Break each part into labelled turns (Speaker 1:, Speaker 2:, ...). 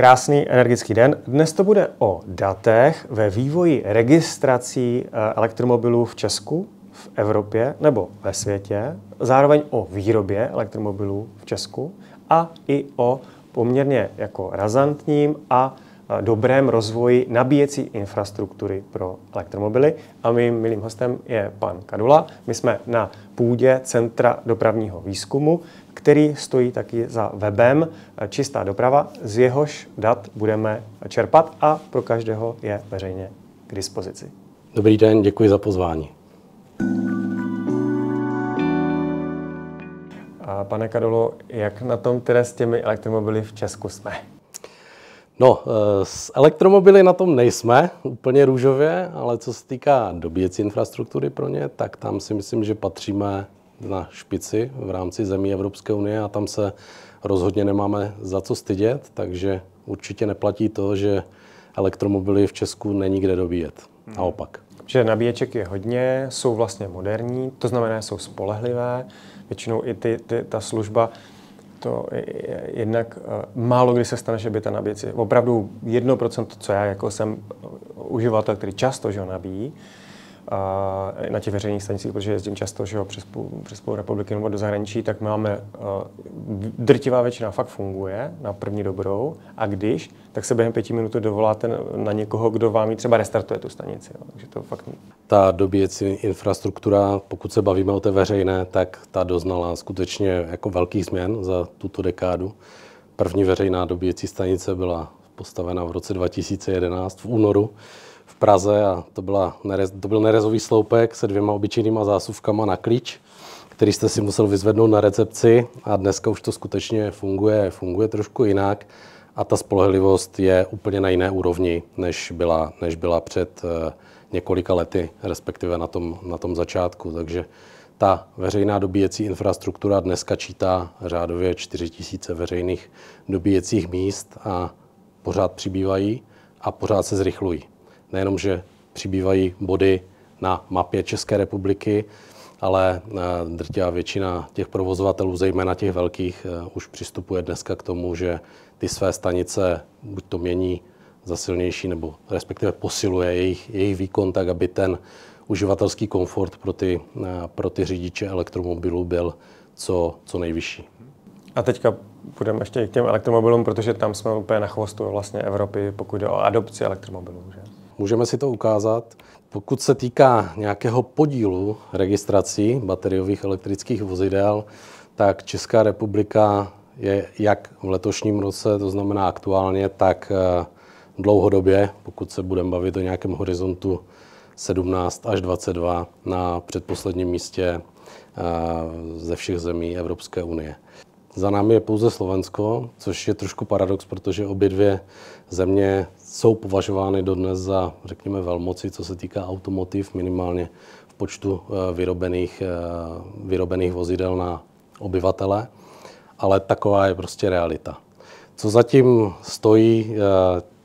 Speaker 1: Krásný energický den. Dnes to bude o datech ve vývoji registrací eh, elektromobilů v Česku, v Evropě nebo ve světě, zároveň o výrobě elektromobilů v Česku a i o poměrně jako razantním a eh, dobrém rozvoji nabíjecí infrastruktury pro elektromobily. A mým milým hostem je pan Kadula. My jsme na půdě Centra dopravního výzkumu, který stojí taky za webem Čistá doprava, z jehož dat budeme čerpat a pro každého je veřejně k dispozici. Dobrý den, děkuji za pozvání. A pane Kadolo, jak na tom teda s těmi elektromobily v Česku jsme?
Speaker 2: No, eh, s elektromobily na tom nejsme úplně růžově, ale co se týká dobíjecí infrastruktury pro ně, tak tam si myslím, že patříme na špici v rámci zemí Evropské unie a tam se rozhodně nemáme za co stydět, takže určitě neplatí to, že elektromobily v Česku není kde dobíjet. Mhm. Naopak.
Speaker 1: Že nabíječek je hodně, jsou vlastně moderní, to znamená, jsou spolehlivé. Většinou i ty, ty, ta služba, to je jednak eh, málo kdy se stane, že by ta nabíjecí, opravdu 1%, co já jako jsem uživatel, který často že ho nabíjí, na těch veřejných stanicích, protože jezdím často že jo, přes, půl, přes půl republiky nebo do zahraničí, tak my máme, eh, drtivá většina fakt funguje na první dobrou a když, tak se během pěti minut dovoláte na někoho, kdo vám ji třeba restartuje tu stanici. Jo. Takže to fakt...
Speaker 2: Ta dobíjecí infrastruktura, pokud se bavíme o té veřejné, tak ta doznala skutečně jako velkých změn za tuto dekádu. První veřejná dobíjecí stanice byla postavena v roce 2011 v únoru Praze a to, byla to byl nerezový sloupek se dvěma obyčejnýma zásuvkama na klíč, který jste si musel vyzvednout na recepci a dneska už to skutečně funguje, funguje trošku jinak a ta spolehlivost je úplně na jiné úrovni, než byla, než byla před eh, několika lety, respektive na tom, na tom začátku. Takže ta veřejná dobíjecí infrastruktura dneska čítá řádově 4 000 veřejných dobíjecích míst a pořád přibývají a pořád se zrychlují nejenom, že přibývají body na mapě České republiky, ale eh, drtivá většina těch provozovatelů, zejména těch velkých, eh, už přistupuje dneska k tomu, že ty své stanice buď to mění za silnější, nebo respektive posiluje jejich, jejich výkon tak, aby ten uživatelský komfort pro ty, eh, pro ty řidiče elektromobilů byl co, co nejvyšší.
Speaker 1: A teďka půjdeme ještě k těm elektromobilům, protože tam jsme úplně na chvostu vlastně Evropy, pokud jde o adopci elektromobilů. Že? Můžeme si to ukázat. Pokud
Speaker 2: se týká nějakého podílu registrací bateriových elektrických vozidel, tak Česká republika je jak v letošním roce, to znamená aktuálně, tak eh, dlouhodobě, pokud se budeme bavit o nějakém horizontu 17 až 22, na předposledním místě eh, ze všech zemí Evropské unie. Za námi je pouze Slovensko, což je trošku paradox, protože obě dvě země jsou považovány dodnes za, řekněme, velmoci, co se týká automotiv, minimálně v počtu eh, vyrobených, eh, vyrobených vozidel na obyvatele, ale taková je prostě realita. Co zatím stojí, eh,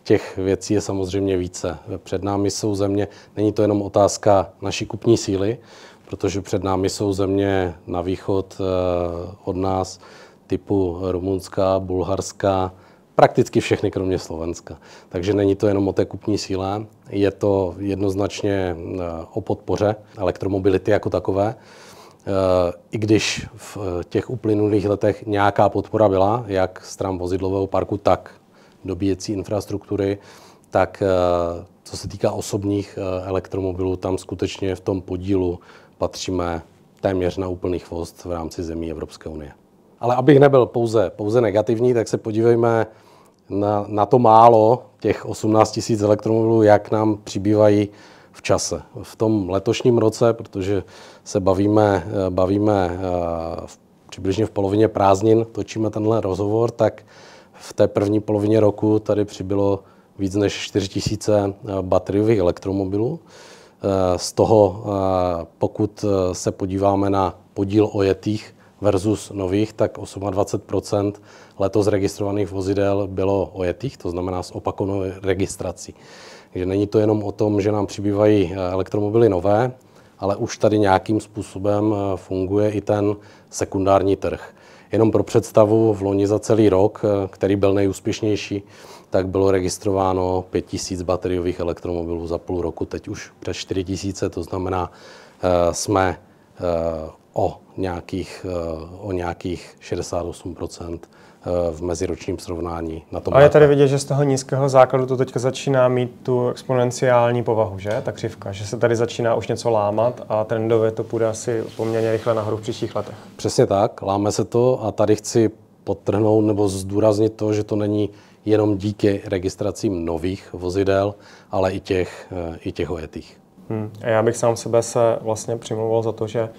Speaker 2: těch věcí je samozřejmě více. Před námi jsou země, není to jenom otázka naší kupní síly, protože před námi jsou země na východ od nás typu Rumunská, Bulharská, prakticky všechny, kromě Slovenska. Takže není to jenom o té kupní síle, je to jednoznačně eh, o podpoře elektromobility jako takové. Eh, I když v eh, těch uplynulých letech nějaká podpora byla, jak stran vozidlového parku, tak dobíjecí infrastruktury, tak co se týká osobních elektromobilů, tam skutečně v tom podílu patříme téměř na úplný chvost v rámci zemí Evropské unie. Ale abych nebyl pouze, pouze negativní, tak se podívejme na, na to málo, těch 18 000 elektromobilů, jak nám přibývají v čase. V tom letošním roce, protože se bavíme, eh, bavíme eh, v, přibližně v polovině prázdnin, točíme tenhle rozhovor, tak v té první polovině roku tady přibylo víc než 4 000 eh, bateriových elektromobilů. Z toho, pokud se podíváme na podíl ojetých versus nových, tak 28 letos registrovaných vozidel bylo ojetých, to znamená s opakovanou registrací. Takže není to jenom o tom, že nám přibývají eh, elektromobily nové, ale už tady nějakým způsobem eh, funguje i ten sekundární trh. Jenom pro představu, v loni za celý rok, eh, který byl nejúspěšnější, tak bylo registrováno 5000 bateriových elektromobilů za půl roku, teď už přes 4000, to znamená, jsme o nějakých, o nějakých 68 Eh, v meziročním srovnání. Na tom a je tady vidět,
Speaker 1: že z toho nízkého základu to teďka začíná mít tu exponenciální povahu, že? Ta křivka, že se tady začíná už něco lámat a trendově to půjde asi poměrně rychle nahoru v příštích letech. Přesně
Speaker 2: tak, láme se to a tady chci podtrhnout nebo zdůraznit to, že to není jenom díky registracím nových vozidel, ale i těch, eh, i těch ojetých.
Speaker 1: Hmm. A já bych sám sebe se vlastně přimluvil za to, že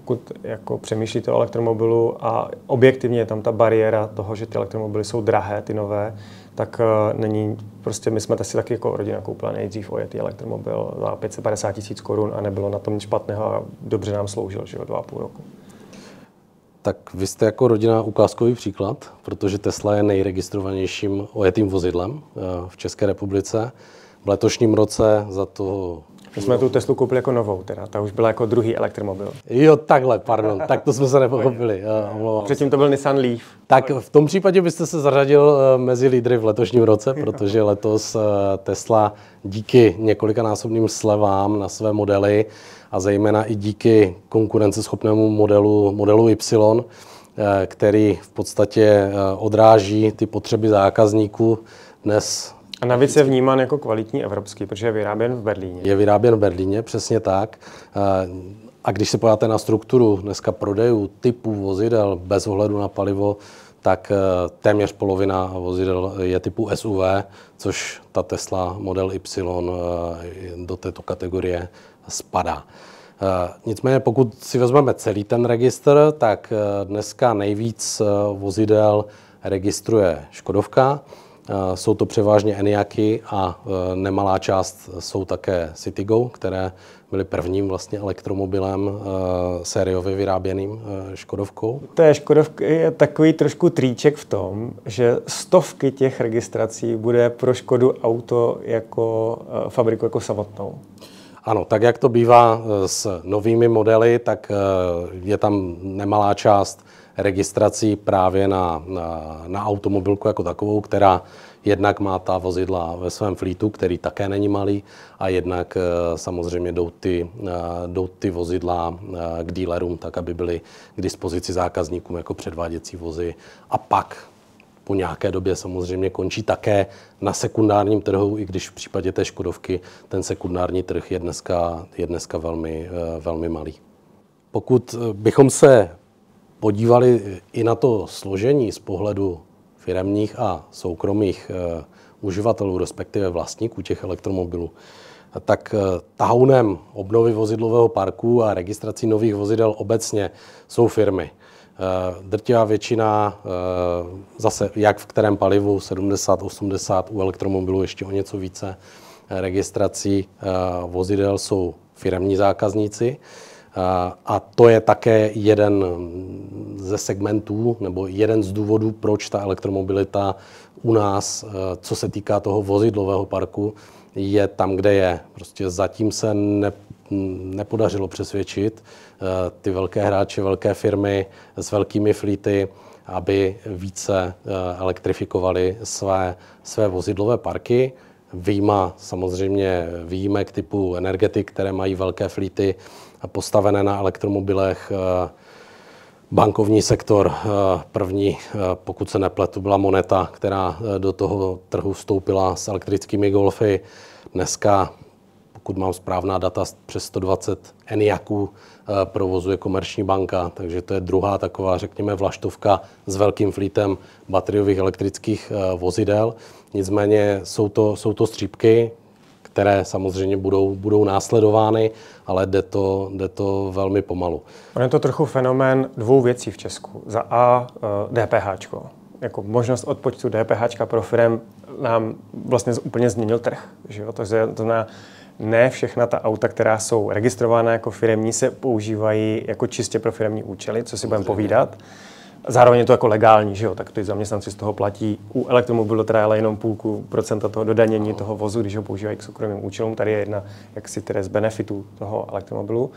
Speaker 1: pokud jako přemýšlíte o elektromobilu a objektivně je tam ta bariéra toho, že ty elektromobily jsou drahé, ty nové, tak uh, není, prostě my jsme si taky jako rodina koupili nejdřív ojetý elektromobil za 550 tisíc korun a nebylo na tom nic špatného a dobře nám sloužil, že jo, dva a půl roku.
Speaker 2: Tak vy jste jako rodina ukázkový příklad, protože Tesla je nejregistrovanějším ojetým vozidlem eh, v České republice. V letošním roce za to my jsme tu Teslu koupili jako novou, teda. Ta už byla jako druhý elektromobil. Jo, takhle, pardon. tak to jsme se nepochopili.
Speaker 1: Předtím to byl Nissan Leaf.
Speaker 2: Tak v tom případě byste se zařadil eh, mezi lídry v letošním roce, protože letos eh, Tesla díky několikanásobným slevám na své modely a zejména i díky konkurenceschopnému modelu, modelu Y, eh, který v podstatě odráží ty potřeby zákazníků, dnes a navíc je vnímán jako kvalitní evropský, protože je vyráběn v Berlíně. Je vyráběn v Berlíně, přesně tak. Eh, a když se podíváte na strukturu dneska prodejů typů vozidel bez ohledu na palivo, tak eh, téměř polovina vozidel je typu SUV, což ta Tesla Model Y eh, do této kategorie spadá. Nicméně, pokud si vezmeme celý ten registr, tak dneska nejvíc vozidel registruje Škodovka, Eh, jsou to převážně Eniaky a eh, nemalá část jsou také Citygo, které byly prvním vlastně elektromobilem eh, sériově vyráběným Škodovkou.
Speaker 1: Té Škodovky je takový trošku trýček v tom, že stovky těch registrací bude pro Škodu auto jako fabriku jako samotnou. Ano, tak
Speaker 2: jak to bývá s novými modely, tak je tam nemalá část registrací právě na, na, na automobilku jako takovou, která jednak má ta vozidla ve svém flítu, který také není malý, a jednak eh, samozřejmě jdou ty, eh, jdou ty vozidla eh, k dílerům, tak aby byly k dispozici zákazníkům jako předváděcí vozy. A pak po nějaké době samozřejmě končí také na sekundárním trhu, i když v případě té Škodovky ten sekundární trh je dneska, je dneska velmi, velmi malý. Pokud bychom se podívali i na to složení z pohledu firemních a soukromých eh, uživatelů, respektive vlastníků těch elektromobilů, tak eh, tahounem obnovy vozidlového parku a registrací nových vozidel obecně jsou firmy. Eh, drtivá většina, zase jak v kterém palivu, 70-80, u elektromobilů ještě o něco více, registrací vozidel jsou firmní zákazníci. A to je také jeden ze segmentů nebo jeden z důvodů, proč ta elektromobilita u nás, e, co se týká toho vozidlového parku, je tam, kde je. Prostě zatím se ne, nepodařilo přesvědčit e, ty velké hráče, velké firmy s velkými flíty, aby více e, elektrifikovali své, své vozidlové parky. Výjima samozřejmě výjimek typu energetik, které mají velké flíty, postavené na elektromobilech. Eh, bankovní sektor eh, první, eh, pokud se nepletu, byla moneta, která do toho trhu vstoupila s elektrickými golfy. Dneska, pokud mám správná data, přes 120 ENIACů provozuje Komerční banka, takže to je druhá taková, řekněme, vlaštovka s velkým flítem bateriových elektrických vozidel. Nicméně jsou to, jsou to střípky, které samozřejmě budou, budou následovány, ale jde to, jde to velmi pomalu.
Speaker 1: On je to trochu fenomén dvou věcí v Česku. Za A eh, DPH. Jako možnost odpočtu DPH pro firm nám vlastně úplně změnil trh. Že jo? Takže to znamená, ne všechna ta auta, která jsou registrována jako firmní, se používají jako čistě pro firmní účely, co si budeme povídat. Zároveň je to jako legální, že jo? tak ty zaměstnanci z toho platí. U elektromobilu teda ale jenom půlku procenta toho dodanění toho vozu, když ho používají k soukromým účelům. Tady je jedna jaksi tedy z benefitů toho elektromobilu.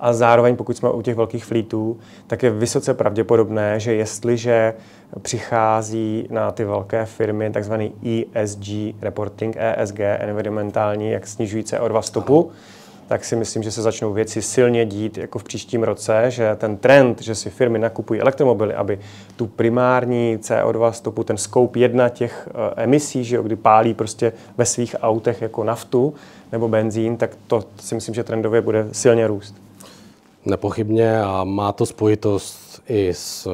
Speaker 1: A zároveň, pokud jsme u těch velkých flítů, tak je vysoce pravděpodobné, že jestliže přichází na ty velké firmy takzvaný ESG reporting, ESG, environmentální, jak snižující o dva stopu, no tak si myslím, že se začnou věci silně dít jako v příštím roce, že ten trend, že si firmy nakupují elektromobily, aby tu primární CO2 stopu, ten scope jedna těch eh, emisí, že jo, kdy pálí prostě ve svých autech jako naftu nebo benzín, tak to si myslím, že trendově bude silně růst. Nepochybně a má to spojitost i s
Speaker 2: eh,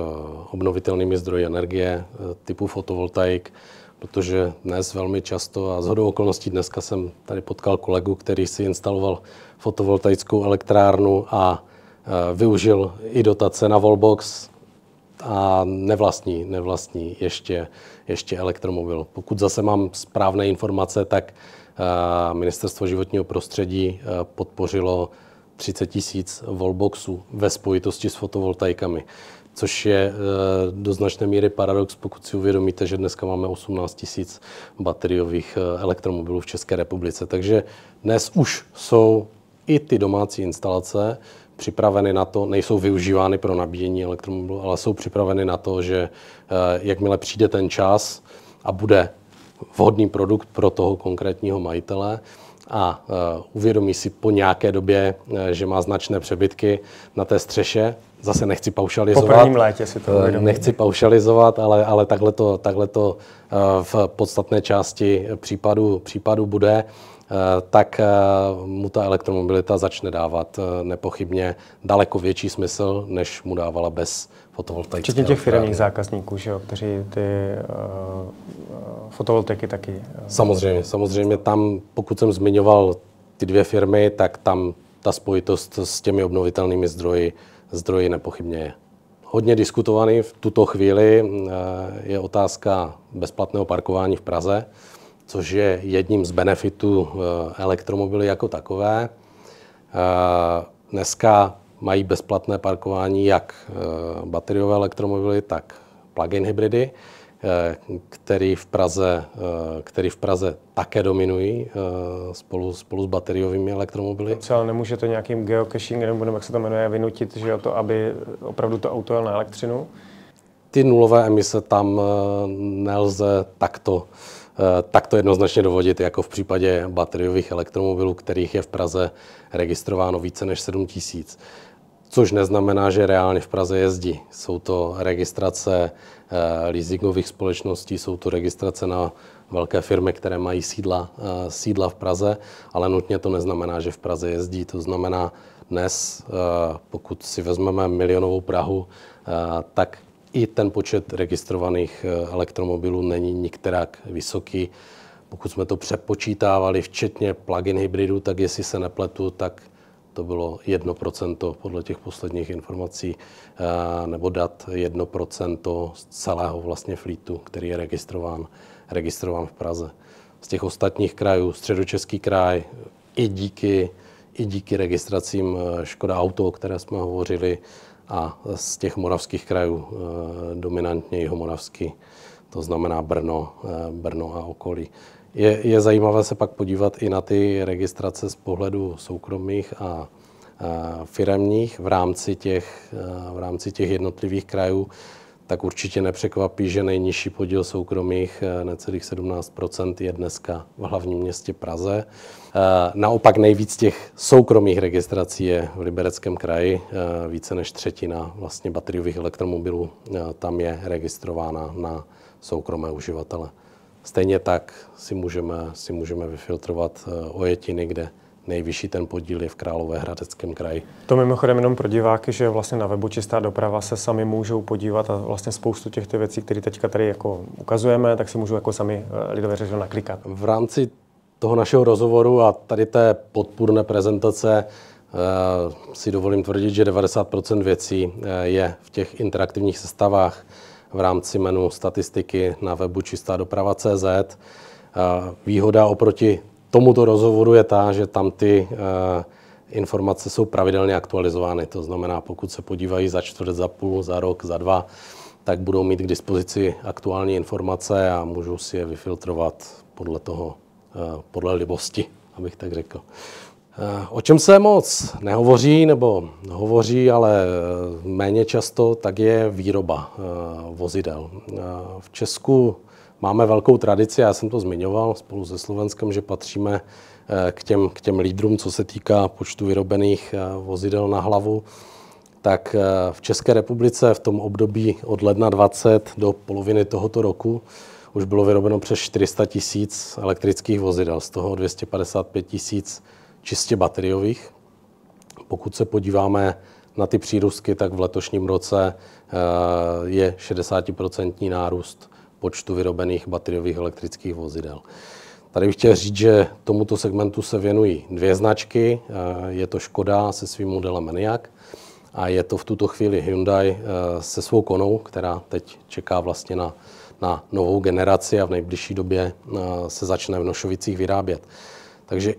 Speaker 2: obnovitelnými zdroji energie eh, typu fotovoltaik, protože dnes velmi často a z hodou okolností dneska jsem tady potkal kolegu, který si instaloval fotovoltaickou elektrárnu a eh, využil i dotace na Volbox a nevlastní, nevlastní ještě, ještě elektromobil. Pokud zase mám správné informace, tak eh, Ministerstvo životního prostředí eh, podpořilo 30 tisíc volboxů ve spojitosti s fotovoltaikami, což je do značné míry paradox, pokud si uvědomíte, že dneska máme 18 tisíc bateriových elektromobilů v České republice. Takže dnes už jsou i ty domácí instalace připraveny na to, nejsou využívány pro nabíjení elektromobilů, ale jsou připraveny na to, že eh, jakmile přijde ten čas a bude vhodný produkt pro toho konkrétního majitele a eh, uvědomí si po nějaké době, eh, že má značné přebytky na té střeše, zase nechci paušalizovat. Po prvním létě si to uvědomí. Nechci paušalizovat, ale, ale takhle, to, takhle to v podstatné části případu případu bude. Eh, tak eh, mu ta elektromobilita začne dávat eh, nepochybně daleko větší smysl, než mu dávala bez fotovoltaiky. Včetně těch firmních
Speaker 1: zákazníků, že jo, kteří ty uh, fotovoltaiky taky. Samozřejmě,
Speaker 2: samozřejmě tam, pokud jsem zmiňoval ty dvě firmy, tak tam ta spojitost s těmi obnovitelnými zdroji, zdroji nepochybně je. Hodně diskutovaný v tuto chvíli je otázka bezplatného parkování v Praze což je jedním z benefitů eh, elektromobily jako takové. Eh, dneska mají bezplatné parkování jak eh, bateriové elektromobily, tak plug-in hybridy, který v Praze,
Speaker 1: který v Praze také dominují spolu, spolu s bateriovými elektromobily. ale nemůže to nějakým geocachingem, nebo jak se to jmenuje, vynutit, že to, aby opravdu to auto jel na elektřinu?
Speaker 2: Ty nulové emise tam nelze takto Eh, tak to jednoznačně dovodit, jako v případě bateriových elektromobilů, kterých je v Praze registrováno více než 7 tisíc. Což neznamená, že reálně v Praze jezdí. Jsou to registrace eh, leasingových společností, jsou to registrace na velké firmy, které mají sídla, eh, sídla v Praze, ale nutně to neznamená, že v Praze jezdí. To znamená, dnes, pokud si vezmeme milionovou Prahu, tak i ten počet registrovaných eh, elektromobilů není nikterak vysoký. Pokud jsme to přepočítávali, včetně plug-in hybridů, tak jestli se nepletu, tak to bylo 1% podle těch posledních informací, eh, nebo dat 1% z celého vlastně flítu, který je registrován, registrován v Praze. Z těch ostatních krajů, středočeský kraj, i díky, i díky registracím eh, Škoda Auto, o které jsme hovořili, a z těch moravských krajů eh, dominantně moravský, to znamená Brno, eh, Brno a okolí. Je, je zajímavé se pak podívat i na ty registrace z pohledu soukromých a eh, firemních v rámci těch, v rámci těch jednotlivých krajů, tak určitě nepřekvapí, že nejnižší podíl soukromých, eh, necelých 17 je dneska v hlavním městě Praze. Eh, naopak nejvíc těch soukromých registrací je v Libereckém kraji, eh, více než třetina vlastně bateriových elektromobilů tam je registrována na soukromé uživatele. Stejně tak si můžeme, si můžeme vyfiltrovat ojetiny, kde nejvyšší ten podíl je v
Speaker 1: Královéhradeckém kraji. To mimochodem jenom pro diváky, že vlastně na webu Čistá doprava se sami můžou podívat a vlastně spoustu těchto věcí, které teďka tady jako ukazujeme, tak si můžou jako sami eh, lidové řešeno naklikat. V rámci toho našeho rozhovoru a tady té podpůrné prezentace eh,
Speaker 2: si dovolím tvrdit, že 90% věcí eh, je v těch interaktivních sestavách v rámci menu statistiky na webu čistá doprava.cz. Výhoda oproti tomuto rozhovoru je ta, že tam ty eh, informace jsou pravidelně aktualizovány. To znamená, pokud se podívají za čtvrt, za půl, za rok, za dva, tak budou mít k dispozici aktuální informace a můžou si je vyfiltrovat podle toho, eh, podle libosti, abych tak řekl. Eh, o čem se moc nehovoří, nebo hovoří, ale méně často, tak je výroba vozidel. V Česku Máme velkou tradici, já jsem to zmiňoval, spolu se Slovenskem, že patříme eh, k těm, k těm lídrům, co se týká počtu vyrobených eh, vozidel na hlavu. Tak eh, v České republice v tom období od ledna 20 do poloviny tohoto roku už bylo vyrobeno přes 400 tisíc elektrických vozidel, z toho 255 tisíc čistě bateriových. Pokud se podíváme na ty přírůstky, tak v letošním roce je 60% nárůst počtu vyrobených bateriových elektrických vozidel. Tady bych chtěl říct, že tomuto segmentu se věnují dvě značky. Eh, je to Škoda se svým modelem Maniac a je to v tuto chvíli Hyundai eh, se svou konou, která teď čeká vlastně na, na novou generaci a v nejbližší době eh, se začne v Nošovicích vyrábět. Takže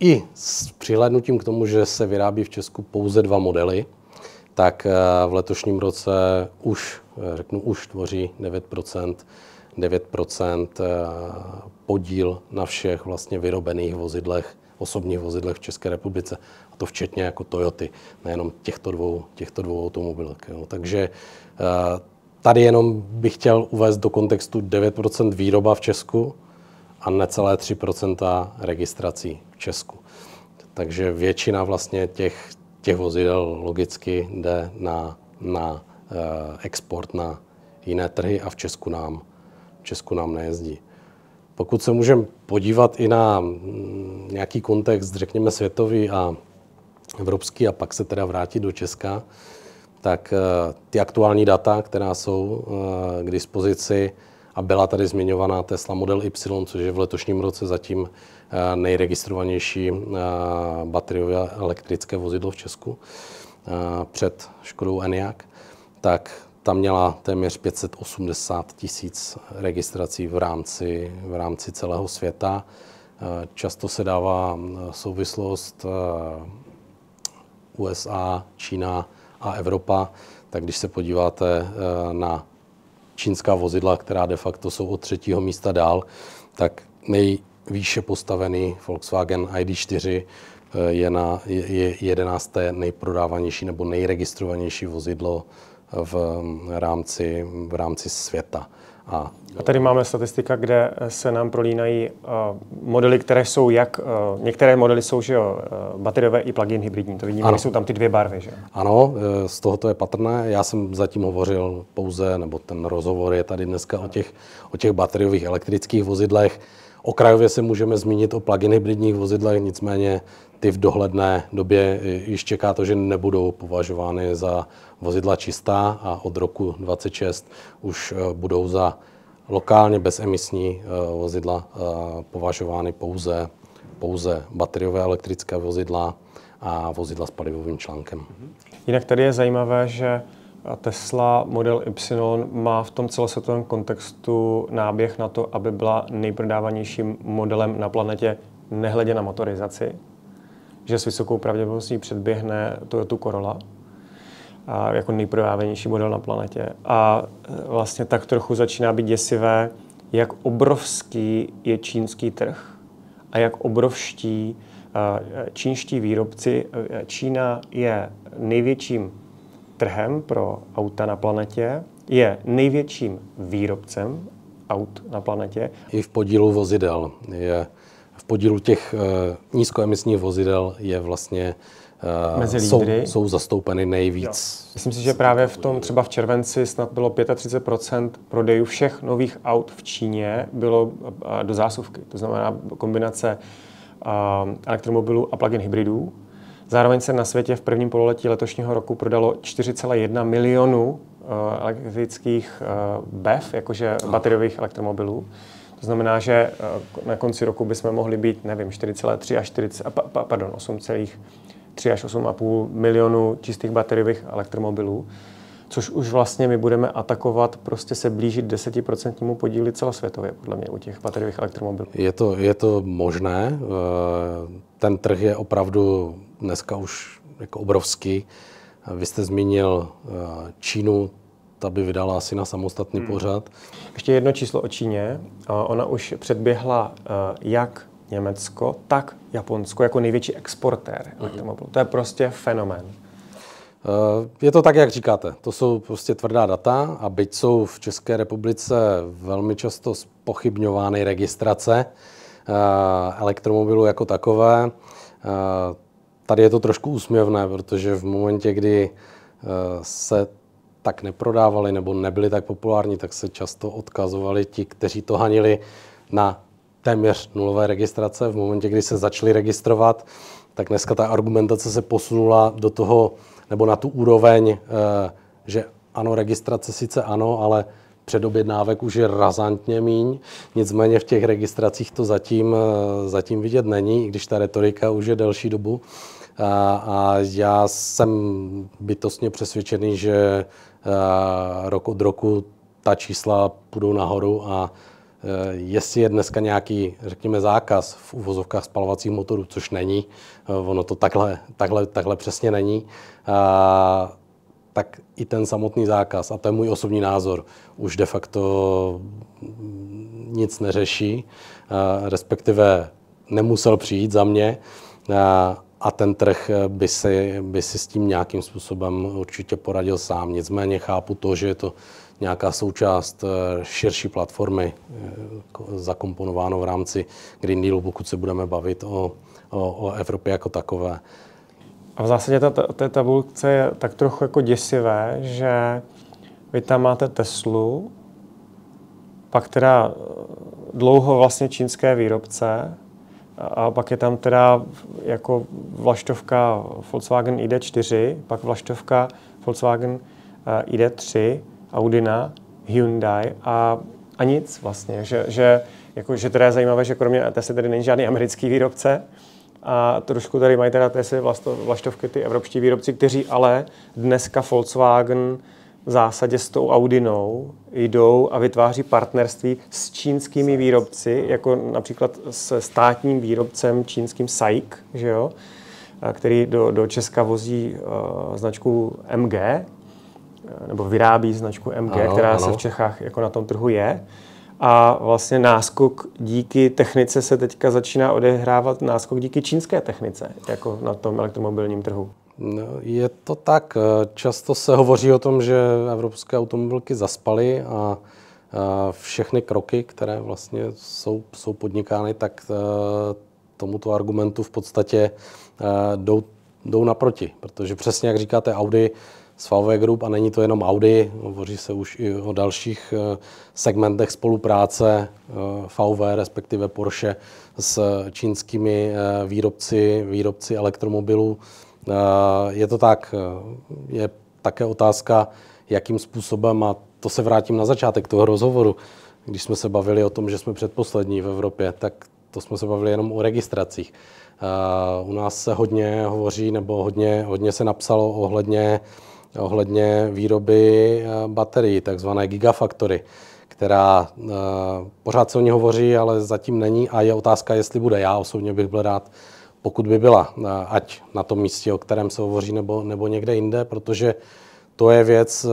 Speaker 2: i s přihlednutím k tomu, že se vyrábí v Česku pouze dva modely, tak eh, v letošním roce už, eh, řeknu už, tvoří 9 9 eh, podíl na všech vlastně vyrobených vozidlech, osobních vozidlech v České republice. A to včetně jako Toyoty, nejenom těchto dvou, těchto dvou automobilek. Jo. Takže tady jenom bych chtěl uvést do kontextu 9 výroba v Česku a necelé 3 registrací v Česku. Takže většina vlastně těch těch vozidel logicky jde na, na eh, export na jiné trhy a v Česku nám, v Česku nám nejezdí. Pokud se můžeme podívat i na mm, nějaký kontext, řekněme světový a evropský, a pak se teda vrátit do Česka, tak eh, ty aktuální data, která jsou eh, k dispozici, a byla tady zmiňovaná Tesla Model Y, což je v letošním roce zatím eh, nejregistrovanější eh, bateriové elektrické vozidlo v Česku eh, před Škodou Enyaq, tak tam měla téměř 580 tisíc registrací v rámci, v rámci celého světa. Často se dává souvislost USA, Čína a Evropa. Tak když se podíváte na čínská vozidla, která de facto jsou od třetího místa dál, tak nejvýše postavený Volkswagen ID4 eh, je, na, je jedenácté nejprodávanější nebo nejregistrovanější vozidlo v mm, rámci, v rámci světa. A,
Speaker 1: a tady máme statistika, kde se nám prolínají uh, modely, které jsou jak, uh, některé modely jsou že jo, uh, bateriové i plug-in hybridní, to vidíme, ano. jsou tam ty dvě barvy. Že?
Speaker 2: Ano, z toho to je patrné, já jsem zatím hovořil pouze, nebo ten rozhovor je tady dneska o těch, o těch bateriových elektrických vozidlech. Okrajově se můžeme zmínit o plug-in hybridních vozidlech, nicméně ty v dohledné době již čeká to, že nebudou považovány za vozidla čistá a od roku 26 už eh, budou za lokálně bezemisní eh, vozidla eh, považovány pouze, pouze bateriové elektrické vozidla a vozidla s palivovým článkem. Mhm.
Speaker 1: Jinak tady je zajímavé, že Tesla Model Y má v tom celosvětovém kontextu náběh na to, aby byla nejprodávanějším modelem na planetě nehledě na motorizaci, že s vysokou pravděpodobností předběhne Toyota Corolla a jako nejprodávanější model na planetě. A e, vlastně tak trochu začíná být děsivé, jak obrovský je čínský trh a jak obrovští e, čínští výrobci. E, Čína je největším trhem pro auta na planetě, je největším výrobcem aut na planetě. I v
Speaker 2: podílu vozidel je v podílu těch nízkoemisních vozidel je vlastně Eh, mezi lídry. Jsou, jsou zastoupeny nejvíc.
Speaker 1: Jo. Myslím si, že právě v tom třeba v červenci snad bylo 35 prodejů všech nových aut v Číně bylo eh, do zásuvky. To znamená kombinace eh, elektromobilů a plug-in hybridů. Zároveň se na světě v prvním pololetí letošního roku prodalo 4,1 milionu elektrických BEV, jakože bateriových elektromobilů. To znamená, že na konci roku bychom mohli být, nevím, 4,3 a 4, pardon, 3 až 8,5 milionů čistých bateriových elektromobilů, což už vlastně my budeme atakovat, prostě se blížit 10% podílu celosvětově, podle mě, u těch bateriových elektromobilů.
Speaker 2: Je to, je to možné. Eh, ten trh je opravdu dneska už jako obrovský. Vy jste zmínil eh, Čínu,
Speaker 1: ta by vydala asi na samostatný hmm. pořad. Ještě jedno číslo o Číně. Eh, ona už předběhla jak Německo, tak Japonsko jako největší exportér mm elektromobilů. To je prostě fenomén. Eh, je to tak, jak říkáte. To jsou prostě
Speaker 2: tvrdá data a byť jsou v České republice velmi často spochybňovány registrace eh, elektromobilů jako takové, eh, tady je to trošku úsměvné, protože v momentě, kdy se tak neprodávali nebo nebyli tak populární, tak se často odkazovali ti, kteří to hanili na téměř nulové registrace. V momentě, kdy se začaly registrovat, tak dneska ta argumentace se posunula do toho, nebo na tu úroveň, eh, že ano, registrace sice ano, ale předobjednávek už je razantně míň. Nicméně v těch registracích to zatím, eh, zatím vidět není, i když ta retorika už je delší dobu. A, a já jsem bytostně přesvědčený, že eh, rok od roku ta čísla půjdou nahoru a Eh, jestli je dneska nějaký, řekněme, zákaz v uvozovkách spalovacích motorů, což není, eh, ono to takhle, takhle, takhle přesně není, tak i ten samotný zákaz, a to je můj osobní názor, už de facto mm, nic neřeší, eh, respektive nemusel přijít za mě a ten trh by si, by si s tím nějakým způsobem určitě poradil sám. Nicméně chápu to, že je to nějaká součást eh, širší platformy eh, zakomponováno v rámci Green Dealu, pokud se budeme bavit o, o, o Evropě jako takové.
Speaker 1: A v zásadě ta, ta tabulce je tak trochu jako děsivé, že vy tam máte Teslu, pak teda eh, dlouho vlastně čínské výrobce a pak je tam teda jako vlaštovka Volkswagen ID4, pak vlaštovka Volkswagen ID3 Audina, Hyundai a, a nic vlastně. Že, že, jako, že teda je zajímavé, že kromě Tesla tady není žádný americký výrobce, a trošku tady mají teda Tesla vlasto, vlaštovky ty evropští výrobci, kteří ale dneska Volkswagen v zásadě s tou Audinou jdou a vytváří partnerství s čínskými výrobci, jako například s státním výrobcem čínským SAIC, že jo, který do, do Česka vozí uh, značku MG, nebo vyrábí značku MG, ano, která ano. se v Čechách jako na tom trhu je. A vlastně náskok díky technice se teďka začíná odehrávat náskok díky čínské technice, jako na tom elektromobilním trhu. No, je to tak. Eh, často se hovoří o tom, že evropské
Speaker 2: automobilky zaspaly a eh, všechny kroky, které vlastně jsou, jsou podnikány, tak eh, tomuto argumentu v podstatě jdou, jdou naproti. Protože přesně jak říkáte, Audi z VW Group a není to jenom Audi, hovoří se už i o dalších eh, segmentech spolupráce eh, VW, respektive Porsche s čínskými eh, výrobci, výrobci elektromobilů. Je to tak, je také otázka, jakým způsobem, a to se vrátím na začátek toho rozhovoru, když jsme se bavili o tom, že jsme předposlední v Evropě, tak to jsme se bavili jenom o registracích. U nás se hodně hovoří, nebo hodně, hodně se napsalo ohledně uh, ohledně výroby eh, baterií, takzvané gigafaktory, která eh, pořád se o ní hovoří, ale zatím není a je otázka, jestli bude. Já osobně bych byl rád, pokud by byla, eh, ať na tom místě, o kterém se hovoří, nebo, nebo někde jinde, protože to je věc,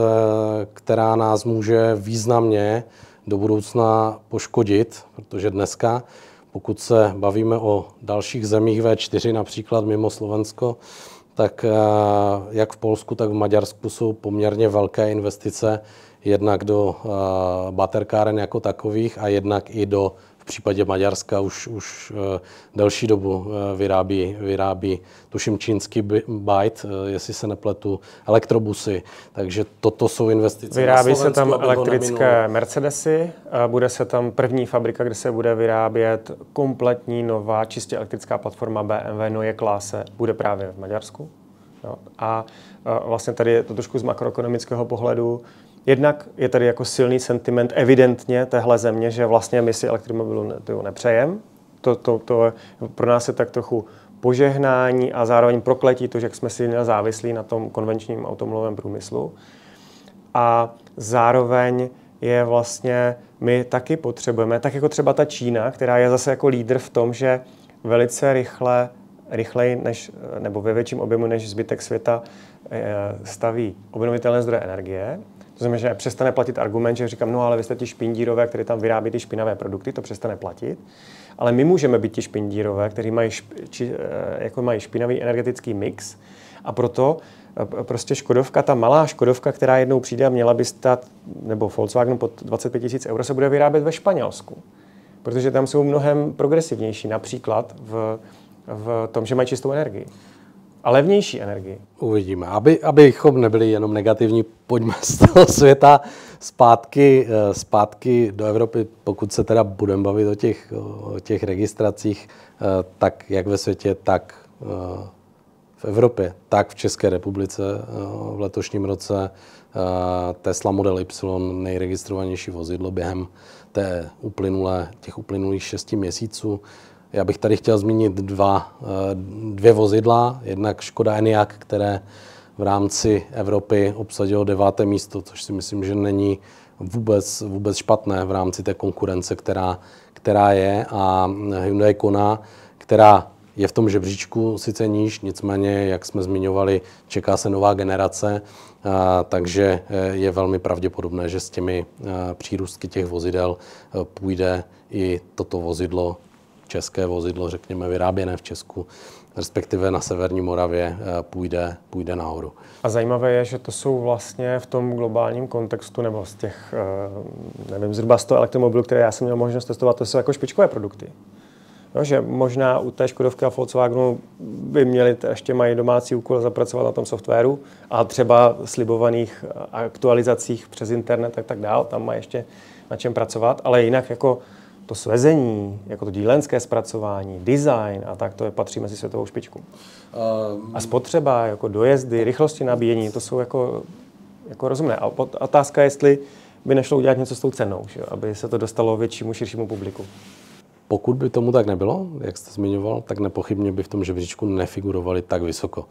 Speaker 2: která nás může významně do budoucna poškodit, protože dneska, pokud se bavíme o dalších zemích V4, například mimo Slovensko, tak eh, jak v Polsku, tak v Maďarsku jsou poměrně velké investice jednak do eh, baterkáren jako takových a jednak i do případě Maďarska už, už eh, delší dobu eh, vyrábí, vyrábí tuším čínský byte, eh, jestli se nepletu, elektrobusy. Takže toto jsou investice. Vyrábí se tam elektrické
Speaker 1: Mercedesy, bude se tam první fabrika, kde se bude vyrábět kompletní nová čistě elektrická platforma BMW Neue Klasse, bude právě v Maďarsku. Jo. A vlastně tady je to trošku z makroekonomického pohledu, Jednak je tady jako silný sentiment evidentně téhle země, že vlastně my si elektromobilu nepřejeme. To, to, to pro nás je tak trochu požehnání a zároveň prokletí to, že jsme si závislí na tom konvenčním automobilovém průmyslu. A zároveň je vlastně my taky potřebujeme, tak jako třeba ta Čína, která je zase jako lídr v tom, že velice rychle, rychleji než, nebo ve větším objemu než zbytek světa eh, staví obnovitelné zdroje energie, to znamená, že přestane platit argument, že říkám, no ale vy jste ti špindírové, kteří tam vyrábí ty špinavé produkty, to přestane platit. Ale my můžeme být ti špindírové, kteří mají, šp, či, eh, jako mají špinavý energetický mix a proto eh, prostě Škodovka, ta malá Škodovka, která jednou přijde a měla by stát, nebo Volkswagen pod 25 tisíc euro, se bude vyrábět ve Španělsku. Protože tam jsou mnohem progresivnější, například v, v tom, že mají čistou energii a levnější energii. Uvidíme. Aby,
Speaker 2: abychom nebyli jenom negativní, pojďme z toho světa zpátky, eh, zpátky do Evropy. Pokud se teda budeme bavit o těch, o těch registracích, eh, tak jak ve světě, tak eh, v Evropě, tak v České republice v letošním roce Tesla Model Y nejregistrovanější vozidlo během té uplynulé, těch uplynulých šesti měsíců. Já bych tady chtěl zmínit dva, eh, dvě vozidla. Jednak Škoda Enyaq, které v rámci Evropy obsadilo deváté místo, což si myslím, že není vůbec, vůbec špatné v rámci té konkurence, která, která je. A Hyundai Kona, která je v tom žebříčku sice níž, nicméně, jak jsme zmiňovali, čeká se nová generace, a, eh, takže eh, je velmi pravděpodobné, že s těmi a, přírůstky těch vozidel půjde i toto vozidlo české vozidlo, řekněme, vyráběné v Česku, respektive na Severní Moravě,
Speaker 1: eh, půjde, půjde nahoru. A zajímavé je, že to jsou vlastně v tom globálním kontextu, nebo z těch, eh, nevím, zhruba 100 elektromobilů, které já jsem měl možnost testovat, to jsou jako špičkové produkty. No, že možná u té Škodovky a Volkswagenu by měli, ještě mají domácí úkol zapracovat na tom softwaru a třeba slibovaných eh, aktualizacích přes internet a tak dál, tam mají ještě na čem pracovat, ale jinak jako to svezení, jako to dílenské zpracování, design a tak, to je, patří mezi světovou špičku. Um, a spotřeba, jako dojezdy, rychlosti nabíjení, to jsou jako, jako rozumné. A otázka, jestli by nešlo udělat něco s tou cenou, že? aby se to dostalo většímu, širšímu publiku.
Speaker 2: Pokud by tomu tak nebylo, jak jste zmiňoval, tak nepochybně by v tom žebříčku nefigurovali tak vysoko.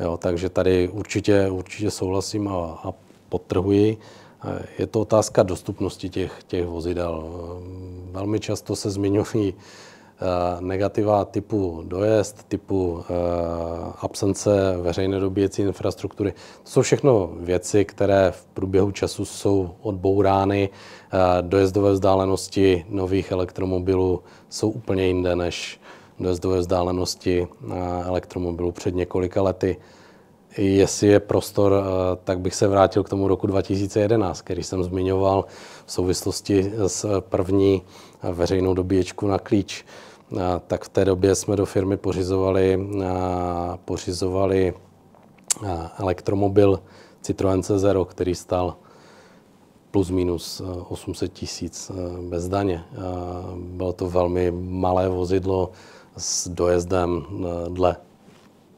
Speaker 2: Jo, takže tady určitě, určitě souhlasím a, a podtrhuji. Je to otázka dostupnosti těch, těch vozidel. Velmi často se zmiňují eh, negativa typu dojezd, typu eh, absence veřejné dobíjecí infrastruktury. To jsou všechno věci, které v průběhu času jsou odbourány. Eh, dojezdové vzdálenosti nových elektromobilů jsou úplně jinde než dojezdové vzdálenosti elektromobilů před několika lety. Jestli je prostor, eh, tak bych se vrátil k tomu roku 2011, který jsem zmiňoval v souvislosti s eh, první eh, veřejnou dobíječku na klíč. Tak v té době jsme do firmy pořizovali, pořizovali elektromobil Citroën C0, který stal plus minus 800 tisíc bez daně. Bylo to velmi malé vozidlo s dojezdem dle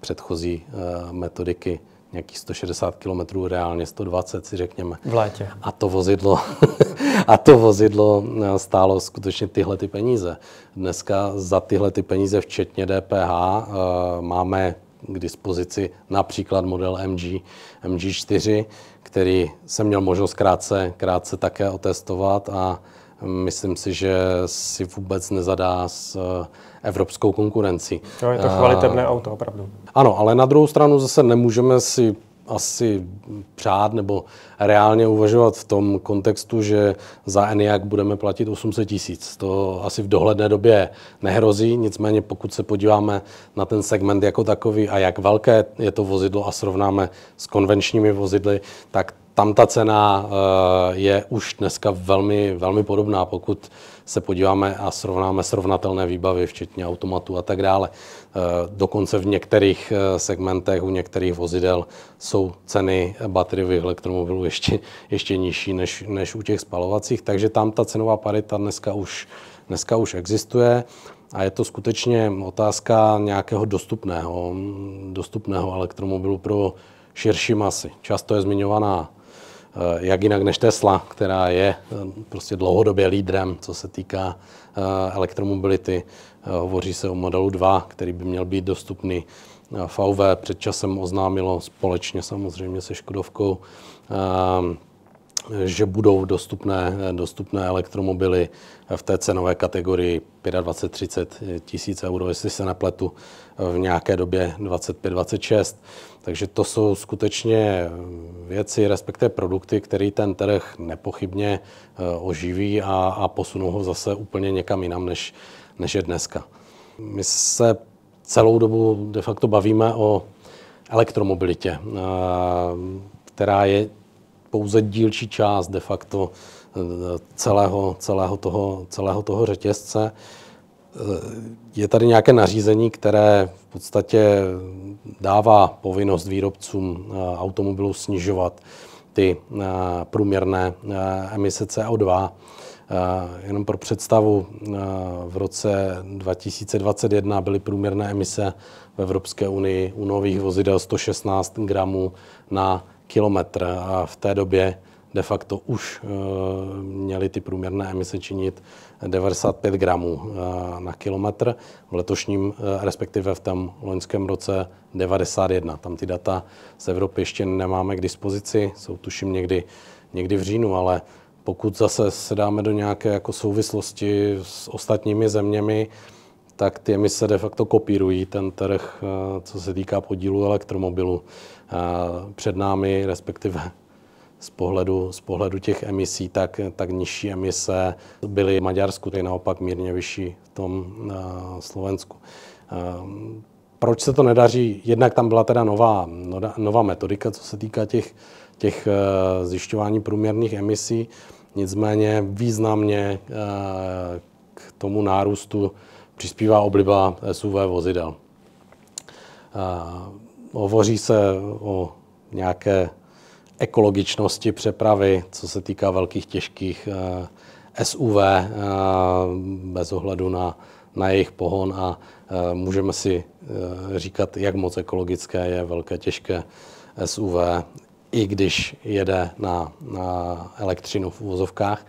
Speaker 2: předchozí eh, metodiky nějakých 160 km, reálně 120 si řekněme. V létě. A to vozidlo, a to vozidlo eh, stálo skutečně tyhle ty peníze. Dneska za tyhle ty peníze, včetně DPH, eh, máme k dispozici například model MG, MG4, který jsem měl možnost krátce, krátce také otestovat a myslím si, že si vůbec nezadá s eh, evropskou konkurencí. To je to uh, auto, opravdu. Ano, ale na druhou stranu zase nemůžeme si asi přát nebo reálně uvažovat v tom kontextu, že za ENIAC budeme platit 800 tisíc. To asi v dohledné době nehrozí, nicméně pokud se podíváme na ten segment jako takový a jak velké je to vozidlo a srovnáme s konvenčními vozidly, tak tam ta cena eh, je už dneska velmi, velmi podobná, pokud se podíváme a srovnáme srovnatelné výbavy, včetně automatu a tak dále. Eh, dokonce v některých eh, segmentech, u některých vozidel jsou ceny bateriových elektromobilů ještě, ještě nižší než, než u těch spalovacích, takže tam ta cenová parita dneska už, dneska už existuje. A je to skutečně otázka nějakého dostupného, dostupného elektromobilu pro širší masy. Často je zmiňovaná Eh, jak jinak než Tesla, která je eh, prostě dlouhodobě lídrem, co se týká eh, elektromobility. Hovoří se o modelu 2, který by měl být dostupný. VW před časem oznámilo společně samozřejmě se Škodovkou, že budou dostupné, dostupné elektromobily v té cenové kategorii 25-30 tisíc euro, jestli se nepletu, v nějaké době 25-26. Takže to jsou skutečně eh, věci, respektive produkty, které ten trh nepochybně eh, oživí a, a posunou ho zase úplně někam jinam, než, než je dneska. My se celou dobu de facto bavíme o elektromobilitě, eh, která je pouze dílčí část de facto celého, celého, toho, celého toho řetězce. Je tady nějaké nařízení, které v podstatě dává povinnost výrobcům eh, automobilů snižovat ty eh, průměrné eh, emise CO2. Jenom pro představu, v roce 2021 byly průměrné emise v Evropské unii u nových vozidel 116 gramů na kilometr a v té době de facto už eh, měly ty průměrné emise činit 95 gramů eh, na kilometr, v letošním, eh, respektive v tom loňském roce 91. Tam ty data z Evropy ještě nemáme k dispozici, jsou tuším někdy, někdy v říjnu, ale pokud zase se dáme do nějaké jako souvislosti s ostatními zeměmi, tak ty emise de facto kopírují ten trh, co se týká podílu elektromobilů. Před námi, respektive z pohledu, z pohledu těch emisí, tak, tak nižší emise byly v Maďarsku, tedy naopak mírně vyšší v tom uh, Slovensku. Ehm, proč se to nedaří? Jednak tam byla teda nová, nová metodika, co se týká těch, těch eh, zjišťování průměrných emisí, nicméně významně eh, k tomu nárůstu přispívá obliba SUV vozidel. Ehm, hovoří se o nějaké ekologičnosti přepravy, co se týká velkých těžkých eh, SUV eh, bez ohledu na, na jejich pohon a eh, můžeme si říkat, jak moc ekologické je velké těžké SUV, i když jede na, na elektřinu v uvozovkách.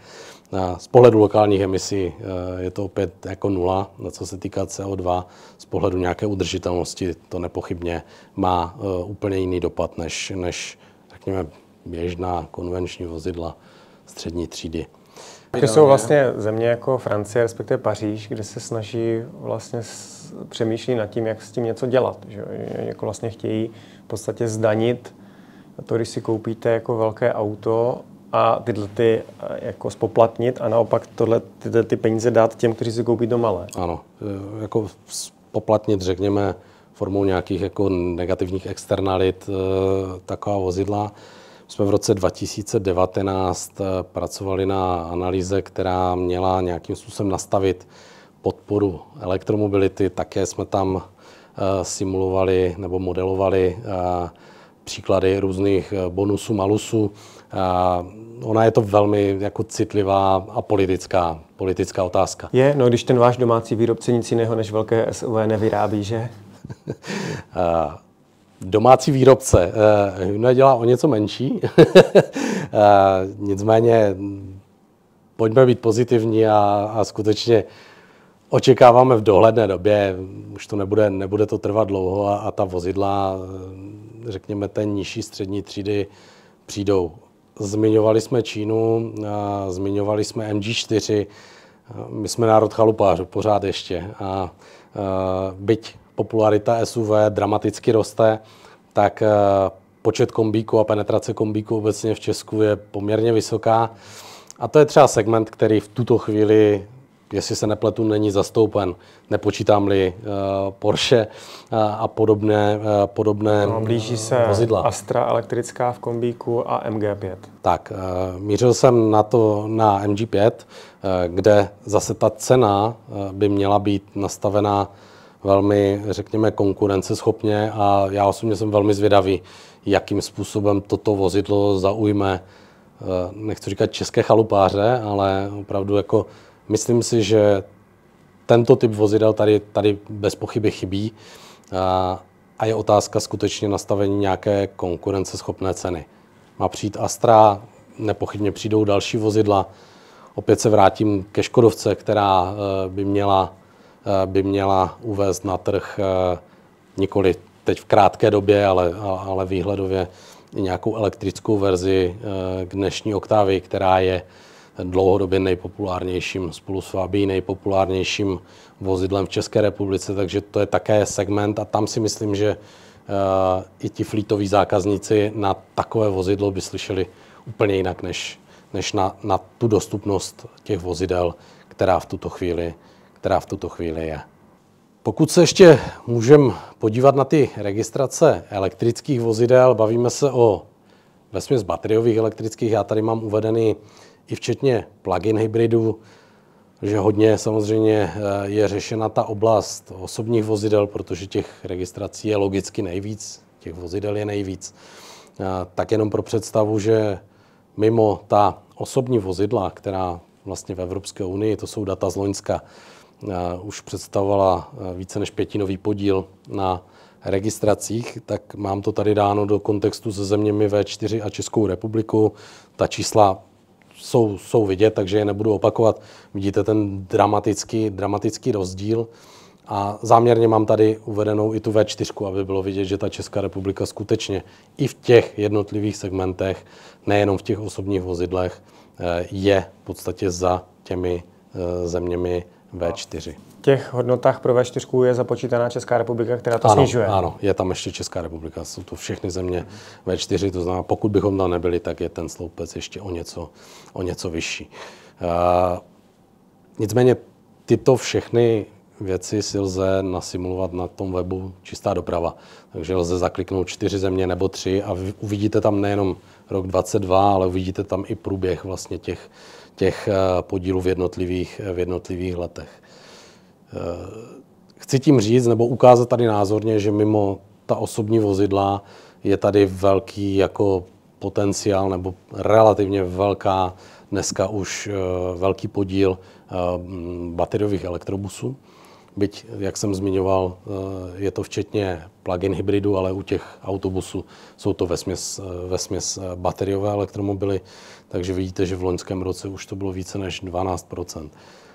Speaker 2: Z pohledu lokálních emisí je to opět jako nula, na co se týká CO2. Z pohledu nějaké udržitelnosti to nepochybně má úplně jiný dopad než, než řekněme, běžná konvenční vozidla střední třídy. To jsou vlastně
Speaker 1: země jako Francie, respektive Paříž, kde se snaží vlastně přemýšlí nad tím, jak s tím něco dělat. Že? Jako vlastně chtějí v podstatě zdanit to, když si koupíte jako velké auto a tyhle ty eh, jako spoplatnit a naopak tohle, tyhle ty peníze dát těm, kteří si koupí to malé. Ano, eh, jako spoplatnit, řekněme, formou nějakých jako negativních
Speaker 2: externalit eh, taková vozidla. jsme v roce 2019 eh, pracovali na analýze, která měla nějakým způsobem nastavit podporu elektromobility. Také jsme tam eh, simulovali nebo modelovali příklady různých bonusů, malusů. Ona je to velmi jako citlivá a politická, politická otázka.
Speaker 1: Je, no když ten váš domácí výrobce nic jiného než velké SUV nevyrábí, že?
Speaker 2: Domácí výrobce. Eh, Hyuna dělá o něco menší, eh, nicméně pojďme být pozitivní a, a skutečně očekáváme v dohledné době, už to nebude, nebude to trvat dlouho a, a ta vozidla, eh, řekněme, té nižší střední třídy přijdou. Zmiňovali jsme Čínu, a zmiňovali jsme MG4, my jsme národ chalupářů pořád ještě a, a byť popularita SUV dramaticky roste, tak eh, počet kombíků a penetrace kombíků obecně v Česku je poměrně vysoká. A to je třeba segment, který v tuto chvíli, jestli se nepletu, není zastoupen. Nepočítám-li eh, Porsche eh, a podobné, podobné no, blíží se vozidla.
Speaker 1: Astra elektrická v kombíku a MG5.
Speaker 2: Tak, mířil jsem na to na MG5, kde zase ta cena by měla být nastavená velmi, řekněme, konkurenceschopně a já osobně jsem velmi zvědavý, jakým způsobem toto vozidlo zaujme, eh, nechci říkat české chalupáře, ale opravdu jako myslím si, že tento typ vozidel tady, tady bez pochyby chybí a, eh, a je otázka skutečně nastavení nějaké konkurenceschopné ceny. Má přijít Astra, nepochybně přijdou další vozidla. Opět se vrátím ke Škodovce, která eh, by měla Eh, by měla uvést na trh eh, nikoli teď v krátké době, ale, ale výhledově nějakou elektrickou verzi eh, k dnešní Oktávy, která je dlouhodobě nejpopulárnějším, spolu s Fabii nejpopulárnějším vozidlem v České republice, takže to je také segment a tam si myslím, že i ti flítoví zákazníci na takové vozidlo by slyšeli úplně jinak než, než na, na tu dostupnost těch vozidel, která v tuto chvíli která v tuto chvíli je. Pokud se ještě můžeme podívat na ty registrace elektrických vozidel, bavíme se o vesměs bateriových elektrických, já tady mám uvedený i včetně plug-in hybridů, že hodně samozřejmě eh, je řešena ta oblast osobních vozidel, protože těch registrací je logicky nejvíc, těch vozidel je nejvíc. Eh, tak jenom pro představu, že mimo ta osobní vozidla, která vlastně v Evropské unii, to jsou data z Loňska, už představovala více než pětinový podíl na registracích, tak mám to tady dáno do kontextu se zeměmi V4 a Českou republiku. Ta čísla jsou, jsou vidět, takže je nebudu opakovat. Vidíte ten dramatický, dramatický rozdíl. A záměrně mám tady uvedenou i tu V4, aby bylo vidět, že ta Česká republika skutečně i v těch jednotlivých segmentech, nejenom v těch osobních vozidlech, e, je v podstatě za těmi e, zeměmi v4.
Speaker 1: V těch hodnotách pro V4 je započítaná Česká republika, která to ano, snižuje. Ano,
Speaker 2: je tam ještě Česká republika, jsou to všechny země V4, to znamená, pokud bychom tam nebyli, tak je ten sloupec ještě o něco, o něco vyšší. Uh, nicméně tyto všechny věci si lze nasimulovat na tom webu čistá doprava. Takže lze zakliknout čtyři země nebo tři a uvidíte tam nejenom rok 22, ale uvidíte tam i průběh vlastně těch, těch eh, podílů v jednotlivých, eh, v jednotlivých letech. Eh, chci tím říct, nebo ukázat tady názorně, že mimo ta osobní vozidla je tady velký jako potenciál nebo relativně velká, dneska už velký podíl bateriových elektrobusů. Byť, jak jsem zmiňoval, eh, je to včetně plug-in hybridu, ale u těch autobusů jsou to vesměs, eh, vesměs eh, bateriové elektromobily, takže vidíte, že v loňském roce už to bylo více než 12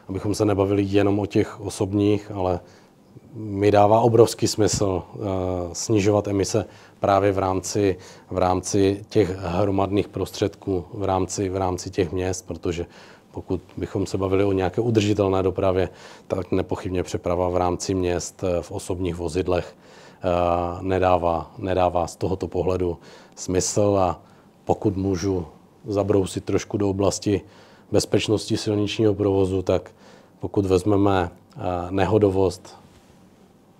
Speaker 2: Abychom se nebavili jenom o těch osobních, ale mi dává obrovský smysl snižovat emise právě v rámci, v rámci těch hromadných prostředků, v rámci, v rámci těch měst, protože pokud bychom se bavili o nějaké udržitelné dopravě, tak nepochybně přeprava v rámci měst eh, v osobních vozidlech eh, nedává, nedává z tohoto pohledu smysl a pokud můžu zabrousit trošku do oblasti bezpečnosti silničního provozu, tak pokud vezmeme eh, nehodovost,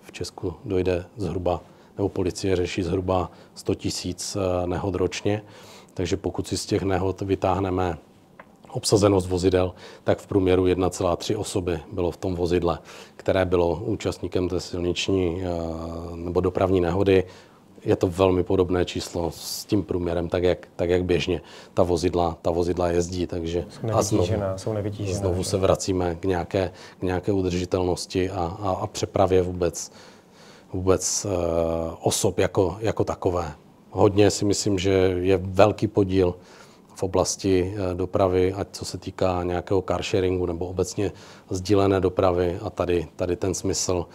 Speaker 2: v Česku dojde zhruba, nebo policie řeší zhruba 100 tisíc nehod ročně, takže pokud si z těch nehod vytáhneme obsazenost vozidel, tak v průměru 1,3 osoby bylo v tom vozidle, které bylo účastníkem té silniční eh, nebo dopravní nehody. Je to velmi podobné číslo s tím průměrem, tak jak, tak jak běžně ta vozidla, ta vozidla jezdí. Takže jsou a znovu,
Speaker 1: jsou znovu se
Speaker 2: vracíme k nějaké, k nějaké udržitelnosti a, a, a přepravě vůbec, vůbec uh, osob jako, jako takové. Hodně si myslím, že je velký podíl uh, v oblasti eh, dopravy, ať co se týká nějakého carsharingu nebo obecně sdílené dopravy a tady, tady ten smysl,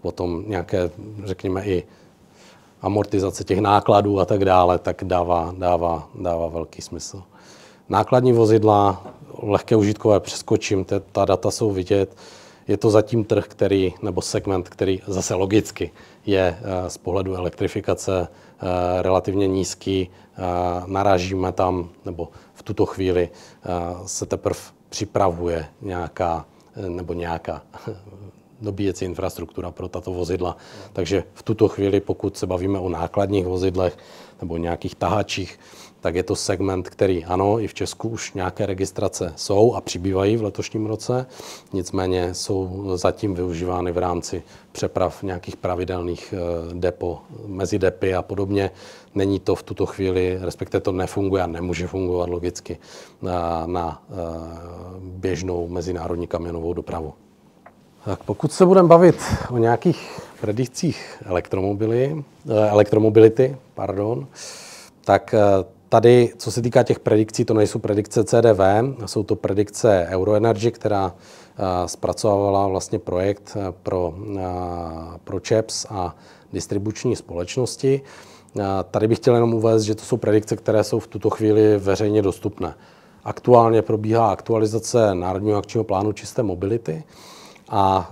Speaker 2: potom nějaké, řekněme, i amortizace těch nákladů a tak dále, tak dává, dává, dává velký smysl. Nákladní vozidla, lehké užitkové přeskočím, te, ta data jsou vidět. Je to zatím trh, který, nebo segment, který zase logicky je eh, z pohledu elektrifikace Eh, relativně nízký, eh, narážíme tam, nebo v tuto chvíli eh, se teprve připravuje nějaká, nebo nějaká dobíjecí infrastruktura pro tato vozidla. Takže v tuto chvíli, pokud se bavíme o nákladních vozidlech nebo nějakých tahačích, tak je to segment, který ano, i v Česku už nějaké registrace jsou a přibývají v letošním roce, nicméně jsou zatím využívány v rámci přeprav nějakých pravidelných eh, depo, mezi depy a podobně. Není to v tuto chvíli, respektive to nefunguje a nemůže fungovat logicky eh, na, na eh, běžnou mezinárodní kamionovou dopravu. Tak pokud se budeme bavit o nějakých predikcích elektromobily, elektromobility, pardon, tak Tady, co se týká těch predikcí, to nejsou predikce CDV, jsou to predikce Euroenergy, která eh, zpracovala vlastně projekt eh, pro, eh, pro ČEPS a distribuční společnosti. Tady bych chtěl jenom uvést, že to jsou predikce, které jsou v tuto chvíli veřejně dostupné. Aktuálně probíhá aktualizace Národního akčního plánu čisté mobility a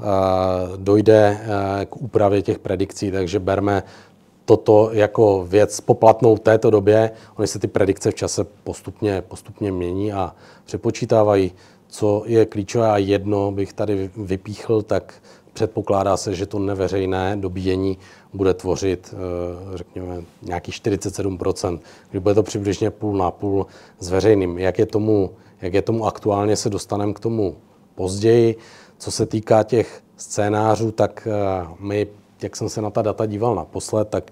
Speaker 2: dojde k úpravě těch predikcí, takže berme toto jako věc poplatnou v této době. oni se ty predikce v čase postupně, postupně mění a přepočítávají. Co je klíčové a jedno bych tady vypíchl, tak předpokládá se, že to neveřejné dobíjení bude tvořit, eh, řekněme, nějaký 47 kdy bude to přibližně půl na půl s veřejným. Jak je tomu, jak je tomu aktuálně, se dostaneme k tomu později. Co se týká těch scénářů, tak eh, my jak jsem se na ta data díval naposled, tak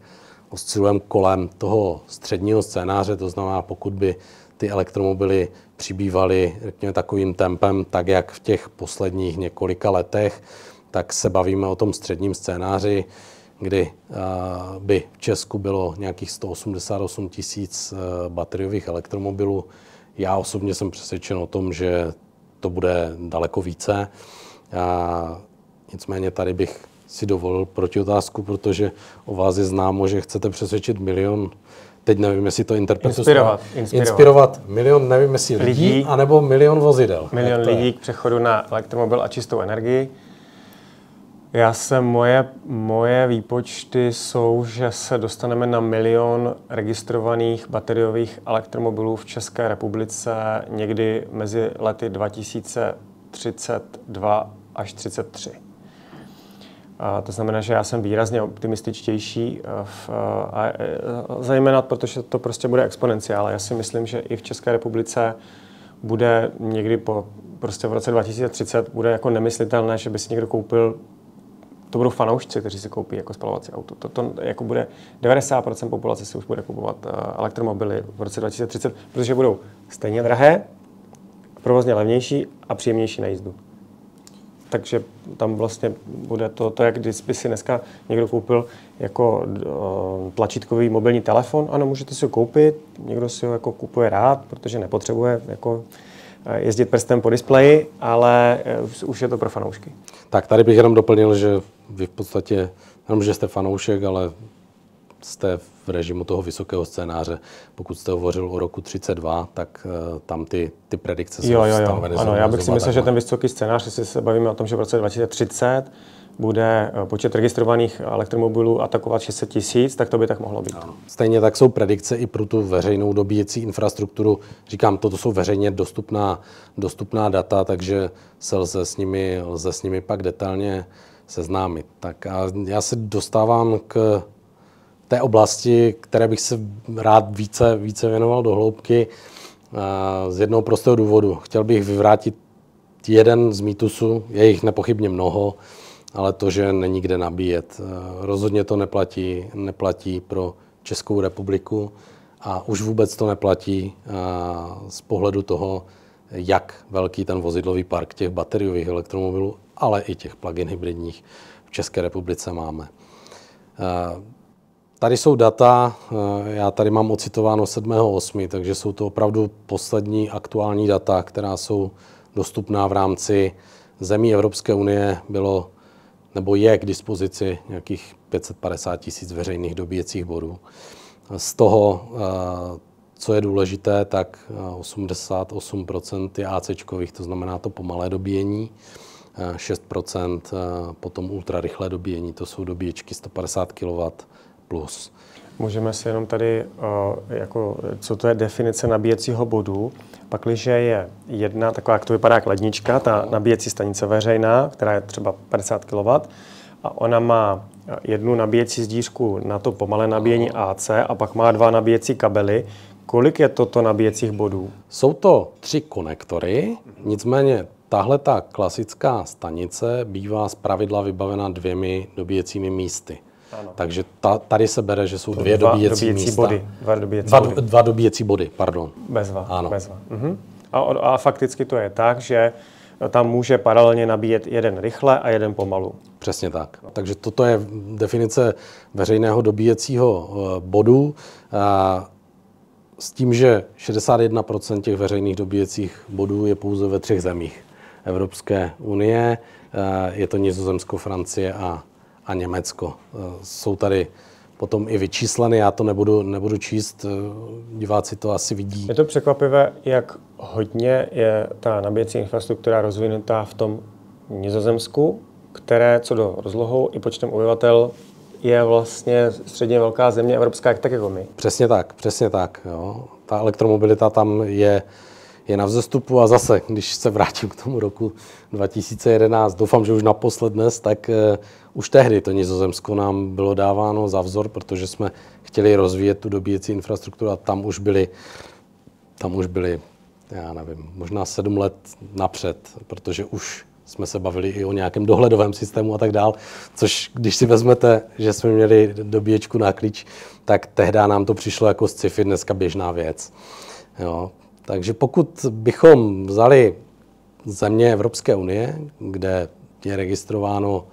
Speaker 2: oscilujeme kolem toho středního scénáře, to znamená, pokud by ty elektromobily přibývaly řekněme, takovým tempem, tak jak v těch posledních několika letech, tak se bavíme o tom středním scénáři, kdy eh, by v Česku bylo nějakých 188 tisíc eh, bateriových elektromobilů. Já osobně jsem přesvědčen o tom, že to bude daleko více. Nicméně tady bych si dovolil protiotázku, protože o vás je známo, že chcete přesvědčit
Speaker 1: milion teď nevím, jestli to interpretuje. Inspirovat, inspirovat. Inspirovat
Speaker 2: milion, nevím, jestli lidí, lidí anebo
Speaker 1: milion vozidel. Milion lidí k přechodu na elektromobil a čistou energii. Já se, moje, moje výpočty jsou, že se dostaneme na milion registrovaných bateriových elektromobilů v České republice někdy mezi lety 2032 až 33. A to znamená, že já jsem výrazně optimističtější, eh, v, eh, a, eh, zejména protože to prostě bude exponenciál. Já si myslím, že i v České republice bude někdy po, prostě v roce 2030 bude jako nemyslitelné, že by si někdo koupil to budou fanoušci, kteří si koupí jako spalovací auto. To, to jako bude 90% populace si už bude kupovat uh, elektromobily v roce 2030, protože budou stejně drahé, provozně levnější a příjemnější na jízdu takže tam vlastně bude to, to jak když by si dneska někdo koupil jako eh, tlačítkový mobilní telefon. Ano, můžete si ho koupit, někdo si ho jako kupuje rád, protože nepotřebuje jako eh, jezdit prstem po displeji, ale eh, už je to pro fanoušky.
Speaker 2: Tak tady bych jenom doplnil, že vy v podstatě, jenom že jste fanoušek, ale jste v režimu toho vysokého scénáře. Pokud jste hovořil o roku 32, tak eh, tam ty, ty predikce jsou jo, jo, jo. Ano, já bych si myslel, takhle. že
Speaker 1: ten vysoký scénář, jestli se bavíme o tom, že v roce 2030 bude eh, počet registrovaných elektromobilů atakovat 600 tisíc, tak to by tak mohlo být. Ano.
Speaker 2: Stejně tak jsou predikce i pro tu veřejnou dobíjecí infrastrukturu. Říkám, toto jsou veřejně dostupná, dostupná data, takže se lze s nimi, lze s nimi pak detailně seznámit. Tak a já se dostávám k té oblasti, které bych se rád více, více věnoval do hloubky, eh, z jednoho prostého důvodu. Chtěl bych vyvrátit jeden z mýtusů, je jich nepochybně mnoho, ale to, že není kde nabíjet. Eh, rozhodně to neplatí, neplatí pro Českou republiku a už vůbec to neplatí eh, z pohledu toho, jak velký ten vozidlový park těch bateriových elektromobilů, ale i těch plug-in hybridních v České republice máme. Tady jsou data, eh, já tady mám ocitováno 7.8., takže jsou to opravdu poslední aktuální data, která jsou dostupná v rámci zemí Evropské unie. Bylo nebo je k dispozici nějakých 550 tisíc veřejných dobíjecích bodů. Z toho, eh, co je důležité, tak 88% eh, je ACčkových, to znamená to pomalé dobíjení, 6% potom ultrarychlé dobíjení, to jsou dobíječky 150 kW plus.
Speaker 1: Můžeme si jenom tady, eh, jako, co to je definice nabíjecího bodu, pakliže je jedna taková, jak to vypadá jak lednička, ta nabíjecí stanice veřejná, která je třeba 50 kW, a ona má eh, jednu nabíjecí zdířku na to pomalé nabíjení AC a pak má dva nabíjecí kabely. Kolik je toto nabíjecích bodů? Jsou to tři
Speaker 2: konektory, nicméně tahle ta klasická stanice bývá pravidla vybavena dvěmi dobíjecími místy. Ano. Takže ta, tady se bere, že jsou to dvě dva dobíjecí, dobíjecí místa. Body. Dva dobíjecí dva, body. Dva dobíjecí body, pardon.
Speaker 1: Bezva. Ano. Bezva. Uh-huh. Mhm. A, a fakticky to je tak, že tam může paralelně nabíjet jeden rychle a jeden pomalu. Přesně tak. Takže
Speaker 2: toto je definice veřejného dobíjecího eh, bodu s tím, že 61% těch veřejných dobíjecích bodů je pouze ve třech zemích Evropské unie. Eh, je to Nizozemsko, Francie a a Německo. Eh, jsou tady potom i vyčísleny, já to nebudu,
Speaker 1: nebudu číst, eh, diváci to asi vidí. Je to překvapivé, jak hodně je ta nabíjecí infrastruktura rozvinutá v tom Nizozemsku, které co do rozlohou i počtem obyvatel je vlastně středně velká země evropská, jak tak jako my.
Speaker 2: Přesně tak, přesně tak. Jo. Ta elektromobilita tam je je na vzestupu a zase, když se vrátím k tomu roku 2011, doufám, že už naposled dnes, tak eh, už tehdy to Nizozemsko nám bylo dáváno za vzor, protože jsme chtěli rozvíjet tu dobíjecí infrastrukturu a tam už byly, tam už byly, já nevím, možná sedm let napřed, protože už jsme se bavili i o nějakém dohledovém systému a tak dál, což když si vezmete, že jsme měli dobíječku na klíč, tak tehdy nám to přišlo jako sci-fi, dneska běžná věc. Jo. Takže pokud bychom vzali země Evropské unie, kde je registrováno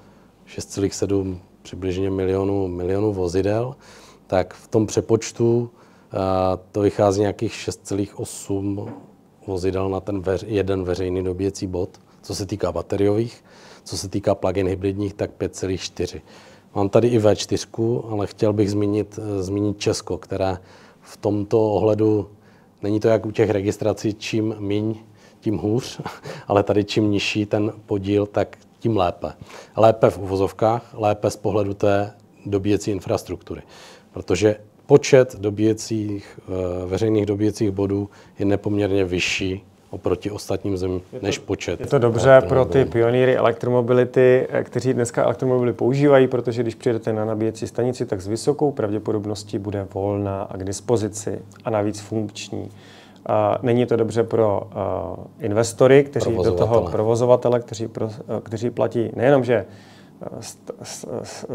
Speaker 2: 6,7 přibližně milionů, milionů vozidel, tak v tom přepočtu eh, to vychází nějakých 6,8 vozidel na ten veř, jeden veřejný dobíjecí bod, co se týká bateriových. Co se týká plug-in hybridních, tak 5,4. Mám tady i V4, ale chtěl bych zmínit, eh, zmínit Česko, které v tomto ohledu Není to jak u těch registrací, čím míň, tím hůř, ale tady čím nižší ten podíl, tak tím lépe. Lépe v uvozovkách, lépe z pohledu té dobíjecí infrastruktury. Protože počet dobíjecích, eh, veřejných dobíjecích bodů je nepoměrně vyšší oproti ostatním zemím to, než počet. Je to dobře pro ty
Speaker 1: pionýry elektromobility, eh, kteří dneska elektromobily používají, protože když přijedete na nabíjecí stanici, tak s vysokou pravděpodobností bude volná a k dispozici a navíc funkční. Není to dobře pro eh, investory, kteří do toho provozovatele, kteří, pro, eh, kteří platí nejenom, že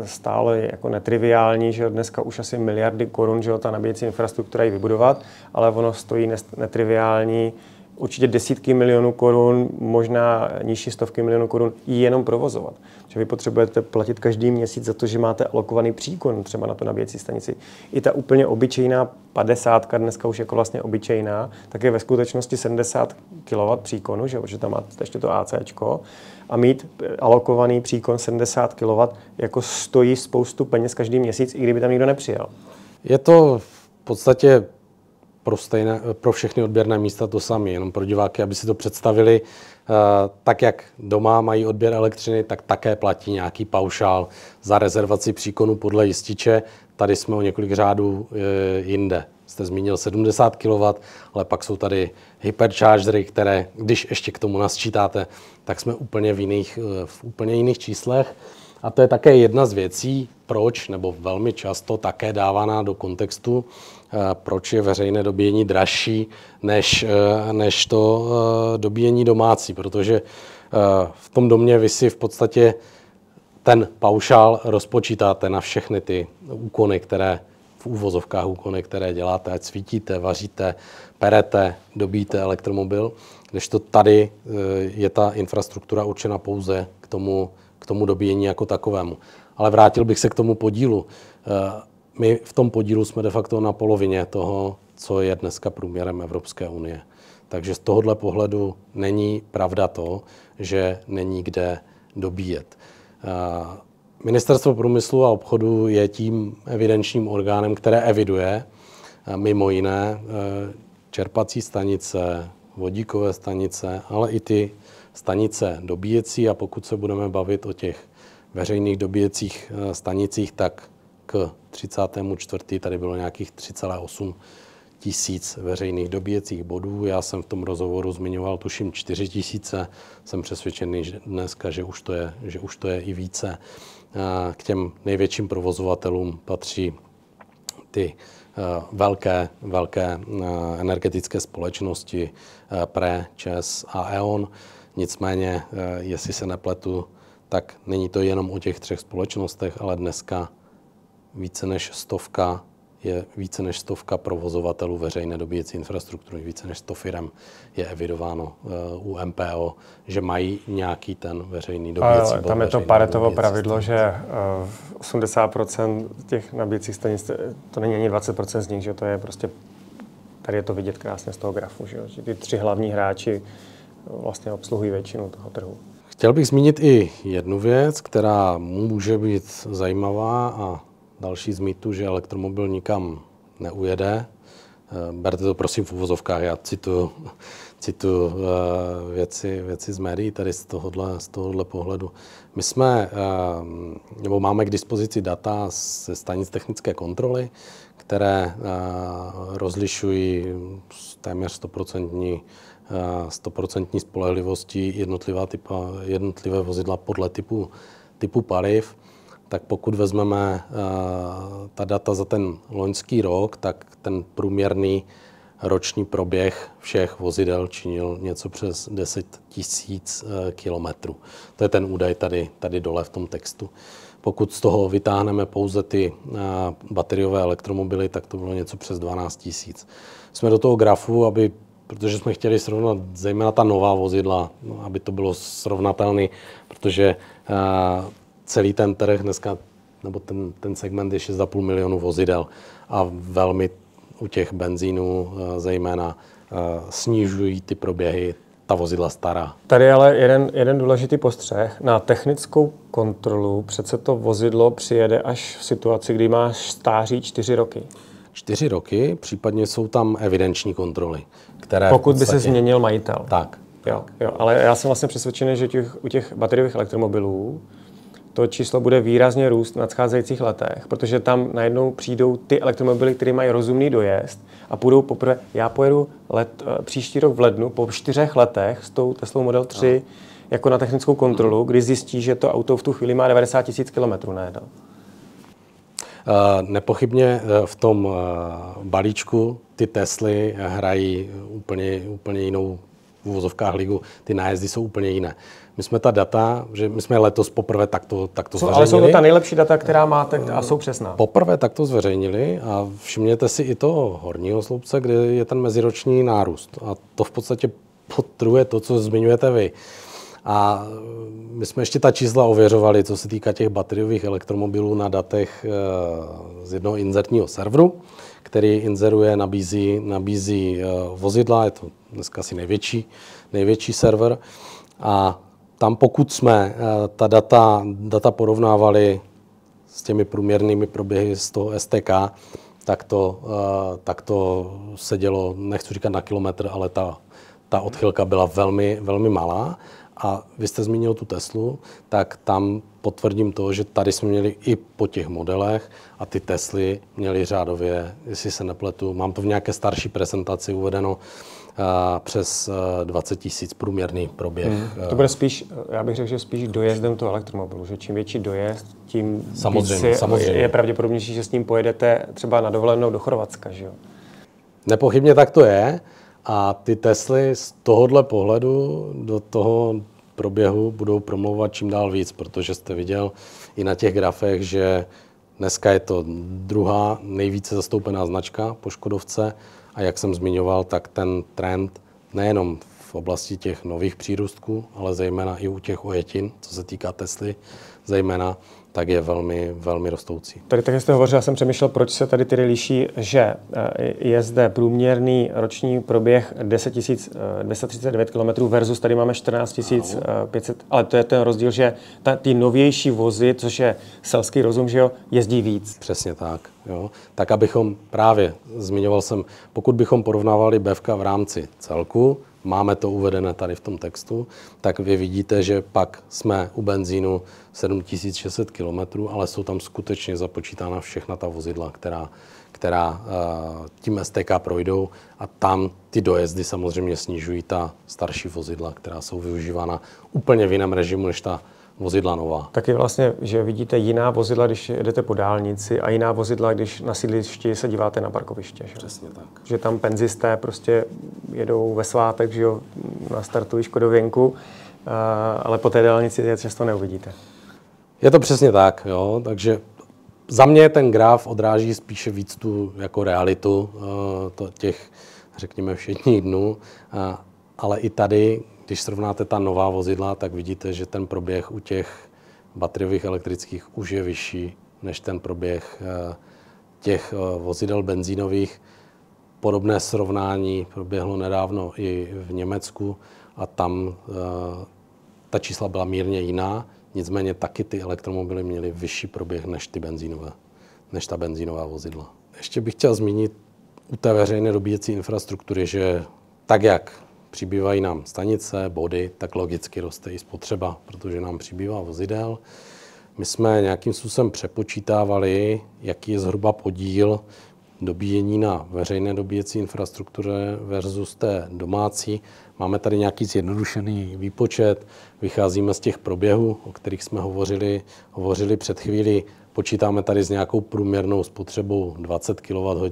Speaker 1: stále je jako netriviální, že dneska už asi miliardy korun, že ta nabíjecí infrastruktura je vybudovat, ale ono stojí netriviální určitě desítky milionů korun, možná nižší stovky milionů korun jenom provozovat. Že vy potřebujete platit každý měsíc za to, že máte alokovaný příkon třeba na tu nabíjecí stanici. I ta úplně obyčejná 50, dneska už jako vlastně obyčejná, tak je ve skutečnosti 70 kW příkonu, že, protože tam máte ještě to AC. A mít eh, alokovaný příkon 70 kW jako stojí spoustu peněz každý měsíc, i kdyby tam nikdo nepřijel. Je to
Speaker 2: v podstatě pro, stejné, pro všechny odběrné místa to samé, jenom pro diváky, aby si to představili, eh, tak jak doma mají odběr elektřiny, tak také platí nějaký paušál za rezervaci příkonu podle jističe. Tady jsme o několik řádů eh, jinde. Jste zmínil 70 kW, ale pak jsou tady hyperchargery, které, když ještě k tomu nasčítáte, tak jsme úplně v, jiných, eh, v úplně jiných číslech. A to je také jedna z věcí, proč, nebo velmi často také dávaná do kontextu, eh, proč je veřejné dobíjení dražší než, eh, než to eh, dobíjení domácí, protože v tom domě vy si v podstatě ten paušál rozpočítáte na všechny ty úkony, které v úvozovkách úkony, které děláte, ať svítíte, vaříte, perete, dobíte elektromobil, když to tady je ta infrastruktura určena pouze k tomu k tomu dobíjení jako takovému. Ale vrátil bych se k tomu podílu. Eh, my v tom podílu jsme de facto na polovině toho, co je dneska průměrem Evropské unie. Takže z tohohle pohledu není pravda to, že není kde dobíjet. Eh, Ministerstvo průmyslu a obchodu je tím evidenčním orgánem, které eviduje eh, mimo jiné čerpací stanice, vodíkové stanice, ale i ty stanice dobíjecí a pokud se budeme bavit o těch veřejných dobíjecích eh, stanicích, tak k 34. tady bylo nějakých 3,8 tisíc veřejných dobíjecích bodů. Já jsem v tom rozhovoru zmiňoval, tuším, 4 tisíce. Jsem přesvědčený že dneska, že už, to je, že už to je i více. Eh, k těm největším provozovatelům patří ty eh, velké, velké energetické společnosti PRE, ČES a E.ON. Nicméně, eh, jestli se nepletu, tak není to jenom o těch třech společnostech, ale dneska více než stovka je více než stovka provozovatelů veřejné dobíjecí infrastruktury, více než 100 firm je evidováno eh, u MPO, že mají nějaký ten veřejný dobíjecí bod. Tam je to paretovo pravidlo,
Speaker 1: že 80% eh, těch nabíjecích stanic, to není ani 20% z nich, že to je prostě, tady je to vidět krásně z toho grafu, že, že ty tři hlavní hráči vlastně obsluhují většinu toho trhu.
Speaker 2: Chtěl bych zmínit i jednu věc, která může být zajímavá a další z mýtu, že elektromobil nikam neujede. Eh, berte to prosím v uvozovkách, já citu, citu eh, věci, věci z médií tady z tohohle, z tohohle pohledu. My jsme, eh, nebo máme k dispozici data ze stanic technické kontroly, které rozlišují téměř 100% stoprocentní spolehlivosti jednotlivá typa, jednotlivé vozidla podle typu, typu paliv, tak pokud vezmeme ta data za ten loňský rok, tak ten průměrný roční proběh všech vozidel činil něco přes 10 tisíc e, kilometrů. To je ten údaj tady, tady dole v tom textu. Pokud z toho vytáhneme pouze ty e, bateriové elektromobily, tak to bylo něco přes 12 tisíc. Jsme do toho grafu, aby protože jsme chtěli srovnat zejména ta nová vozidla, no, aby to bylo srovnatelné, protože uh, celý ten trh dneska, nebo ten, ten segment je 6,5 milionu vozidel a velmi u těch benzínů uh, zejména uh, snižují ty proběhy ta vozidla stará.
Speaker 1: Tady je ale jeden, jeden důležitý postřeh. Na technickou kontrolu přece to vozidlo přijede až v situaci, kdy máš stáří čtyři roky čtyři roky, případně jsou tam evidenční kontroly. Které Pokud podstatě... by se změnil majitel. Tak. Jo, jo, ale já jsem vlastně přesvědčený, že těch, u těch bateriových elektromobilů to číslo bude výrazně růst v nadcházejících letech, protože tam najednou přijdou ty elektromobily, které mají rozumný dojezd a půjdou poprvé. Já pojedu let, eh, příští rok v lednu po čtyřech letech s tou Teslou Model 3 no. jako na technickou kontrolu, kdy zjistí, že to auto v tu chvíli má 90 000 km. na no.
Speaker 2: Eh, nepochybně eh, v tom eh, balíčku ty Tesly hrají úplně, úplně jinou v uvozovkách ligu, ty nájezdy jsou úplně jiné. My jsme ta data, že my jsme letos poprvé takto, takto zveřejnili. Ale jsou to ta
Speaker 1: nejlepší data, která máte a jsou přesná.
Speaker 2: Poprvé takto zveřejnili a všimněte si i to horního sloupce, kde je ten meziroční nárůst. A to v podstatě potruje to, co zmiňujete vy. A mm, my jsme ještě ta čísla ověřovali, co se týká těch bateriových elektromobilů na datech eh, z jednoho inzertního serveru, který inzeruje, nabízí, nabízí eh, vozidla, je to dneska asi největší, největší server. A tam pokud jsme eh, ta data, data porovnávali s těmi průměrnými proběhy z toho STK, tak to, tak to se dělo, nechci říkat na kilometr, ale ta, ta odchylka byla velmi, velmi malá. A vy jste zmínil tu Teslu, tak tam potvrdím to, že tady jsme měli i po těch modelech a ty Tesly měly řádově, jestli se nepletu, mám to v nějaké starší prezentaci uvedeno, eh, přes 20 eh, tisíc průměrný proběh. Hmm. Eh. To bude
Speaker 1: spíš, já bych řekl, že spíš dojezdem toho elektromobilu, že čím větší dojezd, tím samozřejmě, si, samozřejmě. je pravděpodobnější, že s ním pojedete třeba na dovolenou do Chorvatska, že jo?
Speaker 2: Nepochybně tak to je. A ty Tesly z tohohle pohledu do toho proběhu budou promlouvat čím dál víc, protože jste viděl i na těch grafech, že dneska je to druhá nejvíce zastoupená značka po Škodovce a jak jsem zmiňoval, tak ten trend nejenom v oblasti těch nových přírůstků, ale zejména i u těch ojetin, co se týká Tesly, zejména tak je velmi, velmi rostoucí.
Speaker 1: Tady tak, jste hovořil, já jsem přemýšlel, proč se tady tedy liší, že eh, je zde průměrný roční proběh 10 239 km versus tady máme 14 500, eh, ale to je ten rozdíl, že ta, ty novější vozy, což je selský rozum, že jo, jezdí víc. Přesně tak. Jo. Tak abychom právě,
Speaker 2: zmiňoval jsem, pokud bychom porovnávali BEVka v rámci celku, máme to uvedené tady v tom textu, tak vy vidíte, že pak jsme u benzínu 7600 km, ale jsou tam skutečně započítána všechna ta vozidla, která, která eh, tím STK projdou a tam ty dojezdy samozřejmě snižují ta starší
Speaker 1: vozidla, která jsou využívána úplně v jiném režimu než ta vozidla nová. Taky vlastně, že vidíte jiná vozidla, když jedete po dálnici a jiná vozidla, když na sídlišti se díváte na parkoviště. Že? Přesně tak. Že tam penzisté prostě jedou ve svátek, že jo, startu Škodověnku, ale po té dálnici je často neuvidíte.
Speaker 2: Je to přesně tak, jo, takže za mě ten graf odráží spíše víc tu jako realitu e, těch, řekněme, všetních dnů, ale i tady, když srovnáte ta nová vozidla, tak vidíte, že ten proběh u těch bateriových elektrických už je vyšší než ten proběh eh, těch eh, vozidel benzínových. Podobné srovnání proběhlo nedávno i v Německu a tam eh, ta čísla byla mírně jiná, nicméně taky ty elektromobily měly vyšší proběh než ty benzínové, než ta benzínová vozidla. Ještě bych chtěl zmínit u té veřejné dobíjecí infrastruktury, že tak, jak přibývají nám stanice, body, tak logicky roste i spotřeba, protože nám přibývá vozidel. My jsme nějakým způsobem přepočítávali, jaký je zhruba podíl dobíjení na veřejné dobíjecí infrastruktuře versus té domácí. Máme tady nějaký zjednodušený výpočet, vycházíme z těch proběhů, o kterých jsme hovořili, hovořili před chvílí. Počítáme tady s nějakou průměrnou spotřebou 20 kWh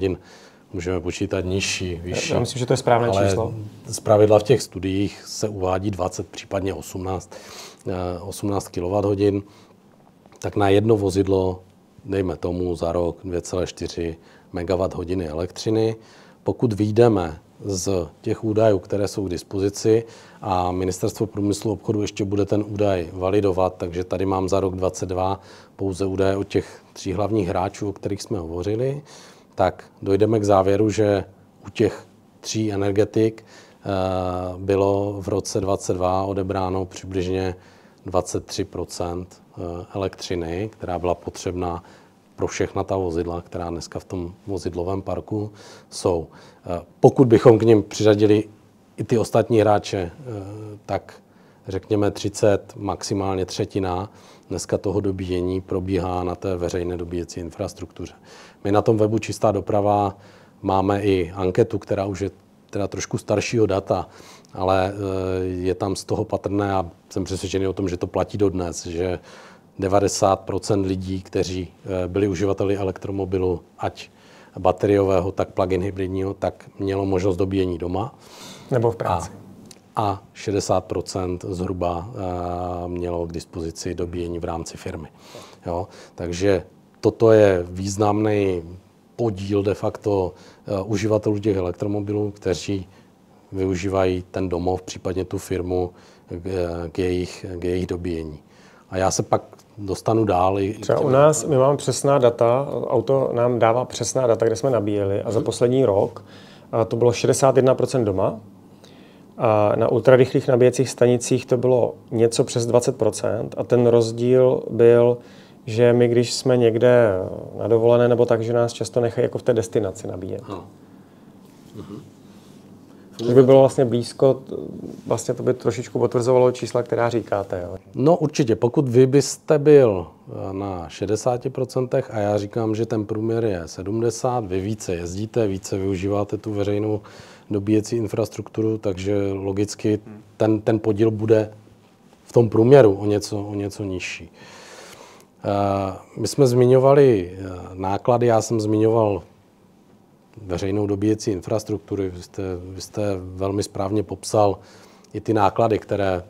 Speaker 2: můžeme počítat nižší, vyšší. Já myslím, že to je správné Ale číslo. Z pravidla v těch studiích se uvádí 20, případně 18, 18 kWh, tak na jedno vozidlo, dejme tomu za rok 2,4 MWh elektřiny. Pokud výjdeme z těch údajů, které jsou k dispozici a Ministerstvo průmyslu a obchodu ještě bude ten údaj validovat, takže tady mám za rok 22 pouze údaje o těch tří hlavních hráčů, o kterých jsme hovořili, tak dojdeme k závěru, že u těch tří energetik eh, bylo v roce 22 odebráno přibližně 23 eh, elektřiny, která byla potřebná pro všechna ta vozidla, která dneska v tom vozidlovém parku jsou. Eh, pokud bychom k ním přiřadili i ty ostatní hráče, tak řekněme 30, maximálně třetina, Dneska toho dobíjení probíhá na té veřejné dobíjecí infrastruktuře. My na tom webu Čistá doprava máme i anketu, která už je teda trošku staršího data, ale e, je tam z toho patrné a jsem přesvědčený o tom, že to platí dodnes, že 90 lidí, kteří e, byli uživateli elektromobilu, ať bateriového, tak plug-in hybridního, tak mělo možnost dobíjení doma. Nebo v práci. A a 60 zhruba eh, mělo k dispozici dobíjení v rámci firmy. Jo? Takže toto je významný podíl de facto eh, uživatelů těch elektromobilů, kteří využívají ten domov, případně tu firmu eh, k jejich, k jejich dobíjení. A já se pak dostanu dál.
Speaker 1: Třeba u nás, my máme přesná data, auto nám dává přesná data, kde jsme nabíjeli a za mhm. poslední rok to bylo 61% doma, a na ultrarychlých nabíjecích stanicích to bylo něco přes 20%. A ten rozdíl byl, že my, když jsme někde na dovolené nebo tak, že nás často nechají jako v té destinaci nabíjet. No. Mhm. by bylo vlastně blízko, vlastně to by trošičku potvrzovalo čísla, která říkáte. Jo. No určitě, pokud vy byste byl
Speaker 2: eh, na 60% a já říkám, že ten průměr je 70, vy více jezdíte, více využíváte tu veřejnou dobíjecí infrastrukturu, takže logicky ten, ten podíl bude v tom průměru o něco, o něco nižší. My jsme zmiňovali eh, náklady, já jsem zmiňoval veřejnou dobíjecí infrastruktury. Vy jste, vy jste velmi správně popsal i ty náklady, které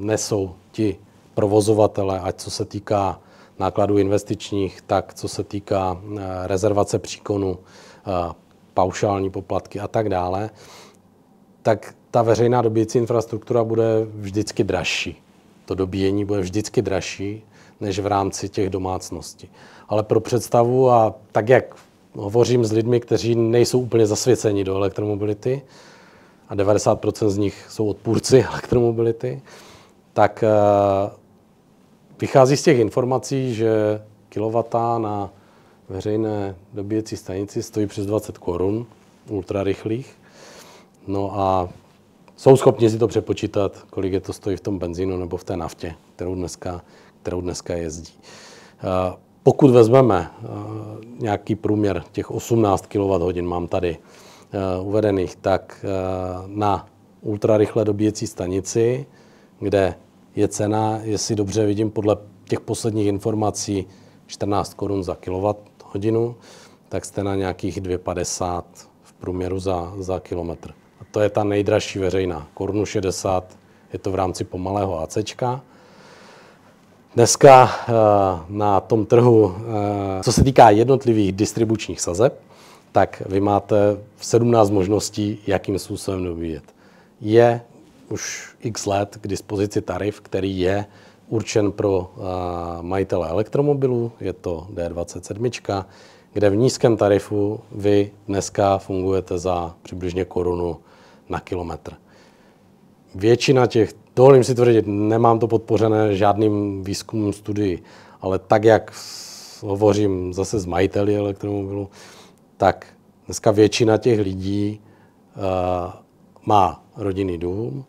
Speaker 2: nesou ti provozovatele, ať co se týká nákladů investičních, tak co se týká eh, rezervace příkonu, eh, paušální poplatky a tak dále, tak ta veřejná dobíjecí infrastruktura bude vždycky dražší. To dobíjení bude vždycky dražší než v rámci těch domácností. Ale pro představu a tak, jak hovořím s lidmi, kteří nejsou úplně zasvěceni do elektromobility, a 90% z nich jsou odpůrci elektromobility, tak eh, vychází z těch informací, že kilovatá na veřejné dobíjecí stanici stojí přes 20 korun, ultrarychlých. No a jsou schopni si to přepočítat, kolik je to stojí v tom benzínu nebo v té naftě, kterou dneska, kterou dneska jezdí. Eh, pokud vezmeme eh, nějaký průměr těch 18 kWh, mám tady eh, uvedených, tak na ultrarychlé dobíjecí stanici, kde je cena, jestli dobře vidím, podle těch posledních informací 14 korun za kilowatt hodinu, tak jste na nějakých 2,50 v průměru za, za kilometr. A to je ta nejdražší veřejná. Korunu 60 je to v rámci pomalého ACčka. Dneska eh, na tom trhu, eh, co se týká jednotlivých distribučních sazeb, tak vy máte 17 možností, jakým způsobem dobíjet. Je už x let k dispozici tarif, který je určen pro majitele elektromobilů, je to D27, kde v nízkém tarifu vy dneska fungujete za přibližně korunu na kilometr. Většina těch, dovolím si tvrdit, nemám to podpořené žádným výzkumem studií, ale tak, jak hovořím zase s majiteli elektromobilu, tak dneska většina těch lidí uh, má rodinný dům,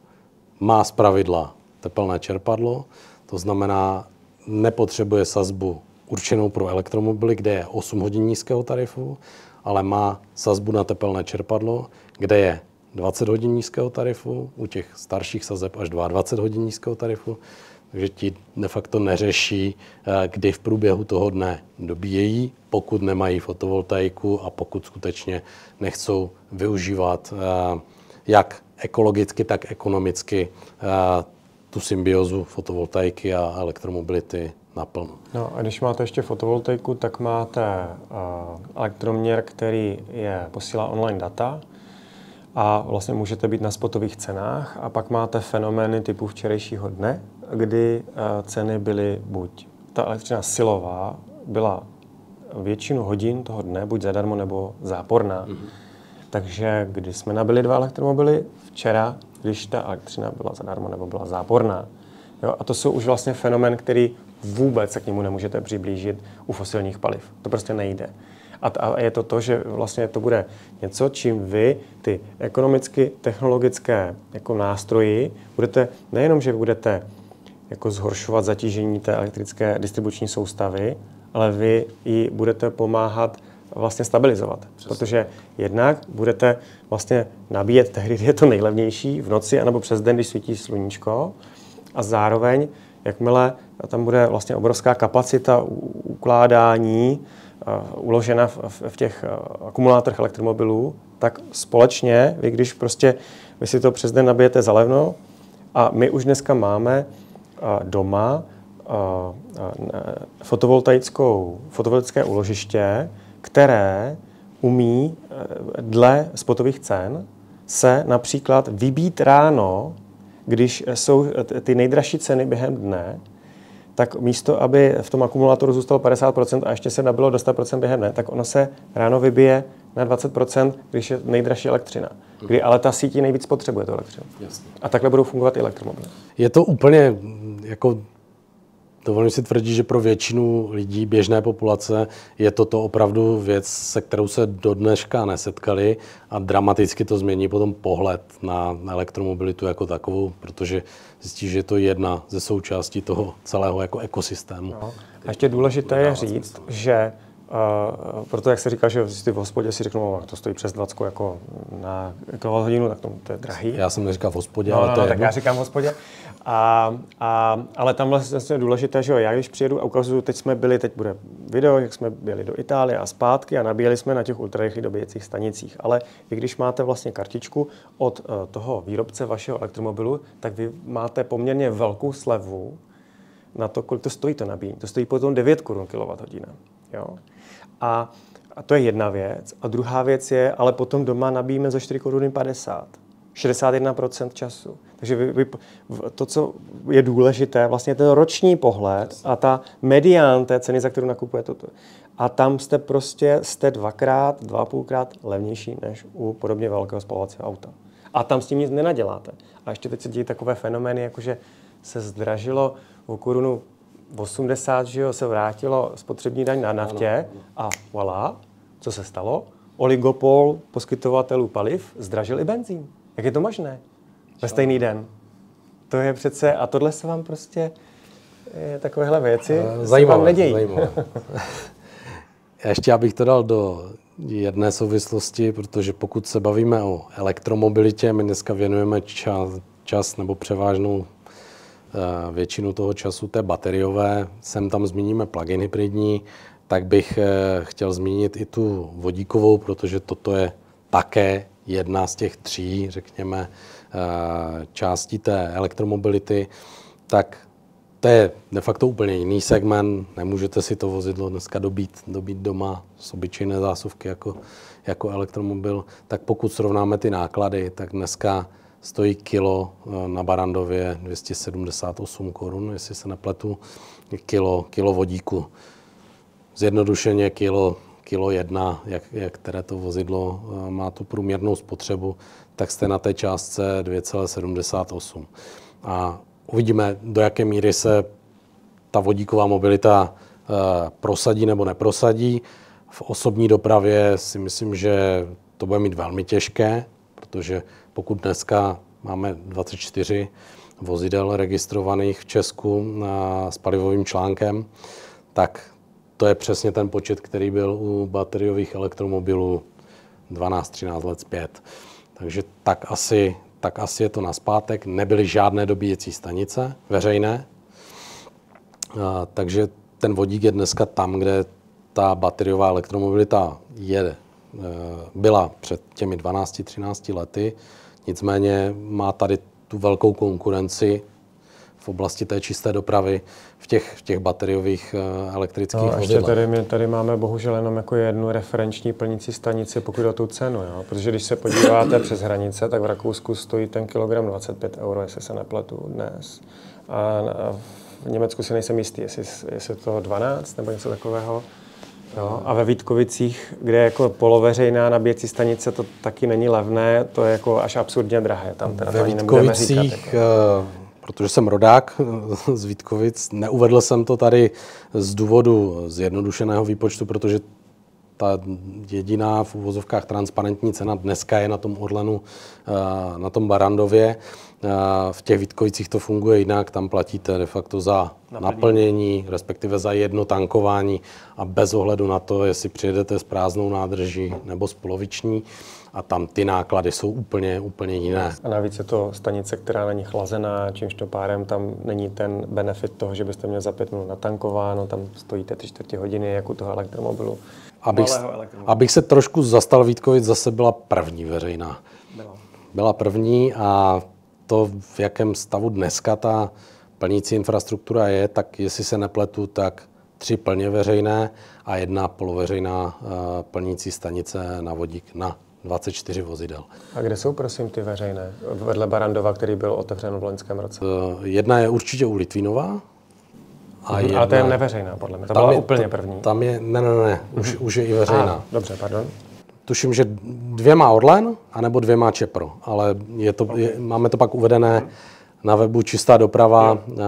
Speaker 2: má zpravidla tepelné čerpadlo, to znamená, nepotřebuje sazbu určenou pro elektromobily, kde je 8 hodin nízkého tarifu, ale má sazbu na tepelné čerpadlo, kde je 20 hodin nízkého tarifu, u těch starších sazeb až 22 hodin nízkého tarifu, takže ti de facto neřeší, eh, kdy v průběhu toho dne dobíjejí, pokud nemají fotovoltaiku a pokud skutečně nechcou využívat eh, jak ekologicky, tak ekonomicky eh, tu symbiozu fotovoltaiky a elektromobility naplno.
Speaker 1: No a když máte ještě fotovoltaiku, tak máte uh, elektroměr, který je posílá online data a vlastně můžete být na spotových cenách a pak máte fenomény typu včerejšího dne, kdy uh, ceny byly buď ta elektřina silová byla většinu hodin toho dne buď zadarmo nebo záporná. Mm-hmm. Takže když jsme nabili dva elektromobily, včera, když ta elektřina byla zadarmo nebo byla záporná. Jo? A to jsou už vlastně fenomen, který vůbec se k němu nemůžete přiblížit u fosilních paliv. To prostě nejde. A, je to to, že vlastně to bude něco, čím vy ty ekonomicky, technologické jako nástroji budete, nejenom, že budete jako zhoršovat zatížení té elektrické distribuční soustavy, ale vy ji budete pomáhat vlastně stabilizovat. Přesně. Protože jednak budete vlastně nabíjet tehdy, kdy je to nejlevnější, v noci anebo přes den, když svítí sluníčko a zároveň, jakmile tam bude vlastně obrovská kapacita ukládání uh, uložena v, v těch uh, akumulátorech elektromobilů, tak společně, vy když prostě vy si to přes den nabijete za levno a my už dneska máme uh, doma fotovoltaickou, fotovoltaické uložiště, které umí eh, dle spotových cen se například vybít ráno, když jsou eh, ty nejdražší ceny během dne, tak místo, aby v tom akumulátoru zůstalo 50% a ještě se nabilo do 100% během dne, tak ono se ráno vybije na 20%, když je nejdražší elektřina. Kdy ale ta sítí nejvíc potřebuje tu elektřinu. Jasně. A takhle budou fungovat i elektromobily.
Speaker 2: Je to úplně jako Dovolím si tvrdit, že pro většinu lidí, běžné populace, je toto opravdu věc, se kterou se do dneška nesetkali a dramaticky to změní potom pohled na elektromobilitu jako takovou, protože
Speaker 1: zjistí, že to je jedna ze součástí toho celého jako ekosystému. No. A ještě důležité je říct, smysl. že Uh, proto, jak se říká, že si v hospodě si řeknou, to stojí přes 20 jako na kilowatt hodinu, tak to, to je drahý. Já jsem neříkal v hospodě, no, ale no, to no, je tak jedno. já říkám v hospodě. A, a, ale tam vlastně je důležité, že jo, já když přijedu a ukazuju, teď jsme byli, teď bude video, jak jsme byli do Itálie a zpátky a nabíjeli jsme na těch ultrarychlých dobíjecích stanicích. Ale vy když máte vlastně kartičku od eh, toho výrobce vašeho elektromobilu, tak vy máte poměrně velkou slevu na to, kolik to stojí to nabíjení. To stojí potom 9 korun kWh. Jo? A, a to je jedna věc. A druhá věc je, ale potom doma nabíjíme za 4 koruny 50. Kč. 61% času. Takže vy, vy, to, co je důležité, vlastně ten roční pohled a ta medián té ceny, za kterou nakupuje toto, A tam jste prostě jste dvakrát, dva půlkrát levnější než u podobně velkého spalovacího auta. A tam s tím nic nenaděláte. A ještě teď se dějí takové fenomény, jakože se zdražilo o korunu 80, že jo, se vrátilo spotřební daň na naftě a voilà, co se stalo? Oligopol poskytovatelů paliv zdražil i benzín. Jak je to možné? Ve stejný den. To je přece, a tohle se vám prostě, je, eh, takovéhle věci zajímavé, se vám nedějí. Zajímavé.
Speaker 2: Ještě abych to dal do jedné souvislosti, protože pokud se bavíme o elektromobilitě, my dneska věnujeme čas, čas nebo převážnou eh, většinu toho času té bateriové, sem tam zmíníme plug-in hybridní, tak bych eh, chtěl zmínit i tu vodíkovou, protože toto je také jedna z těch tří, řekněme, eh, částí té elektromobility, tak to je de facto úplně jiný segment. Nemůžete si to vozidlo dneska dobít, dobít doma z obyčejné zásuvky jako, jako elektromobil. Tak pokud srovnáme ty náklady, tak dneska stojí kilo eh, na Barandově 278 korun, jestli se nepletu, kilo, kilo vodíku. Zjednodušeně kilo kilo jedna, jak, jak které to vozidlo eh, má tu průměrnou spotřebu, tak jste na té částce 2,78. A uvidíme, do jaké míry se ta vodíková mobilita eh, prosadí nebo neprosadí. V osobní dopravě si myslím, že to bude mít velmi těžké, protože pokud dneska máme 24 vozidel registrovaných v Česku eh, s palivovým článkem, tak to je přesně ten počet, který byl u bateriových elektromobilů 12-13 let zpět. Takže tak asi, tak asi je to na zpátek. Nebyly žádné dobíjecí stanice veřejné, a, takže ten vodík je dneska tam, kde ta bateriová elektromobilita je, e, byla před těmi 12-13 lety. Nicméně má tady tu velkou konkurenci v oblasti té čisté dopravy v těch, v těch bateriových eh, elektrických no, vozidlech. tady,
Speaker 1: my tady máme bohužel jenom jako jednu referenční plnící stanici, pokud o tu cenu. Jo? Protože když se podíváte přes hranice, tak v Rakousku stojí ten kilogram 25 euro, jestli se nepletu dnes. A, a v Německu si nejsem jistý, jestli, jestli to 12 nebo něco takového. Jo, a ve Vítkovicích, kde je jako poloveřejná nabíjecí stanice, to taky není levné, to je jako až absurdně drahé. Tam teda ve Vítkovicích říkat, jako.
Speaker 2: Eh, protože jsem rodák eh, z Vítkovic, neuvedl jsem to tady z důvodu zjednodušeného výpočtu, protože ta jediná v úvozovkách transparentní cena dneska je na tom Orlenu, eh, na tom Barandově. Eh, v těch Vítkovicích to funguje jinak, tam platíte de facto za naplnění, naplnění respektive za jedno tankování a bez ohledu na to, jestli přijedete s prázdnou nádrží nebo s poloviční a tam ty náklady jsou úplně, úplně jiné.
Speaker 1: A navíc je to stanice, která není chlazená, čímž to párem tam není ten benefit toho, že byste měl za pět minut natankováno, tam stojíte ty čtvrtě hodiny, jako toho elektromobilu. Abych, elektromobilu. abych se trošku zastal Vítkovic, zase byla
Speaker 2: první veřejná. Byla. Byla první a to, v jakém stavu dneska ta plnící infrastruktura je, tak jestli se nepletu, tak tři plně veřejné a jedna poloveřejná eh, plnící stanice na vodík na 24 vozidel.
Speaker 1: A kde jsou, prosím, ty veřejné? Vedle
Speaker 2: Barandova, který byl otevřen v loňském roce. Eh, jedna je určitě u Litvinova. A mhm, jedna... Ale to je neveřejná, podle mě. To tam byla je, úplně první. Tam je, ne, ne, ne, mhm. už, už je i veřejná. A, ah, dobře, pardon. Tuším, že dvě má Orlen, anebo dvě má Čepro, ale je to, okay. je, máme to pak uvedené na webu Čistá doprava je, eh, dobře,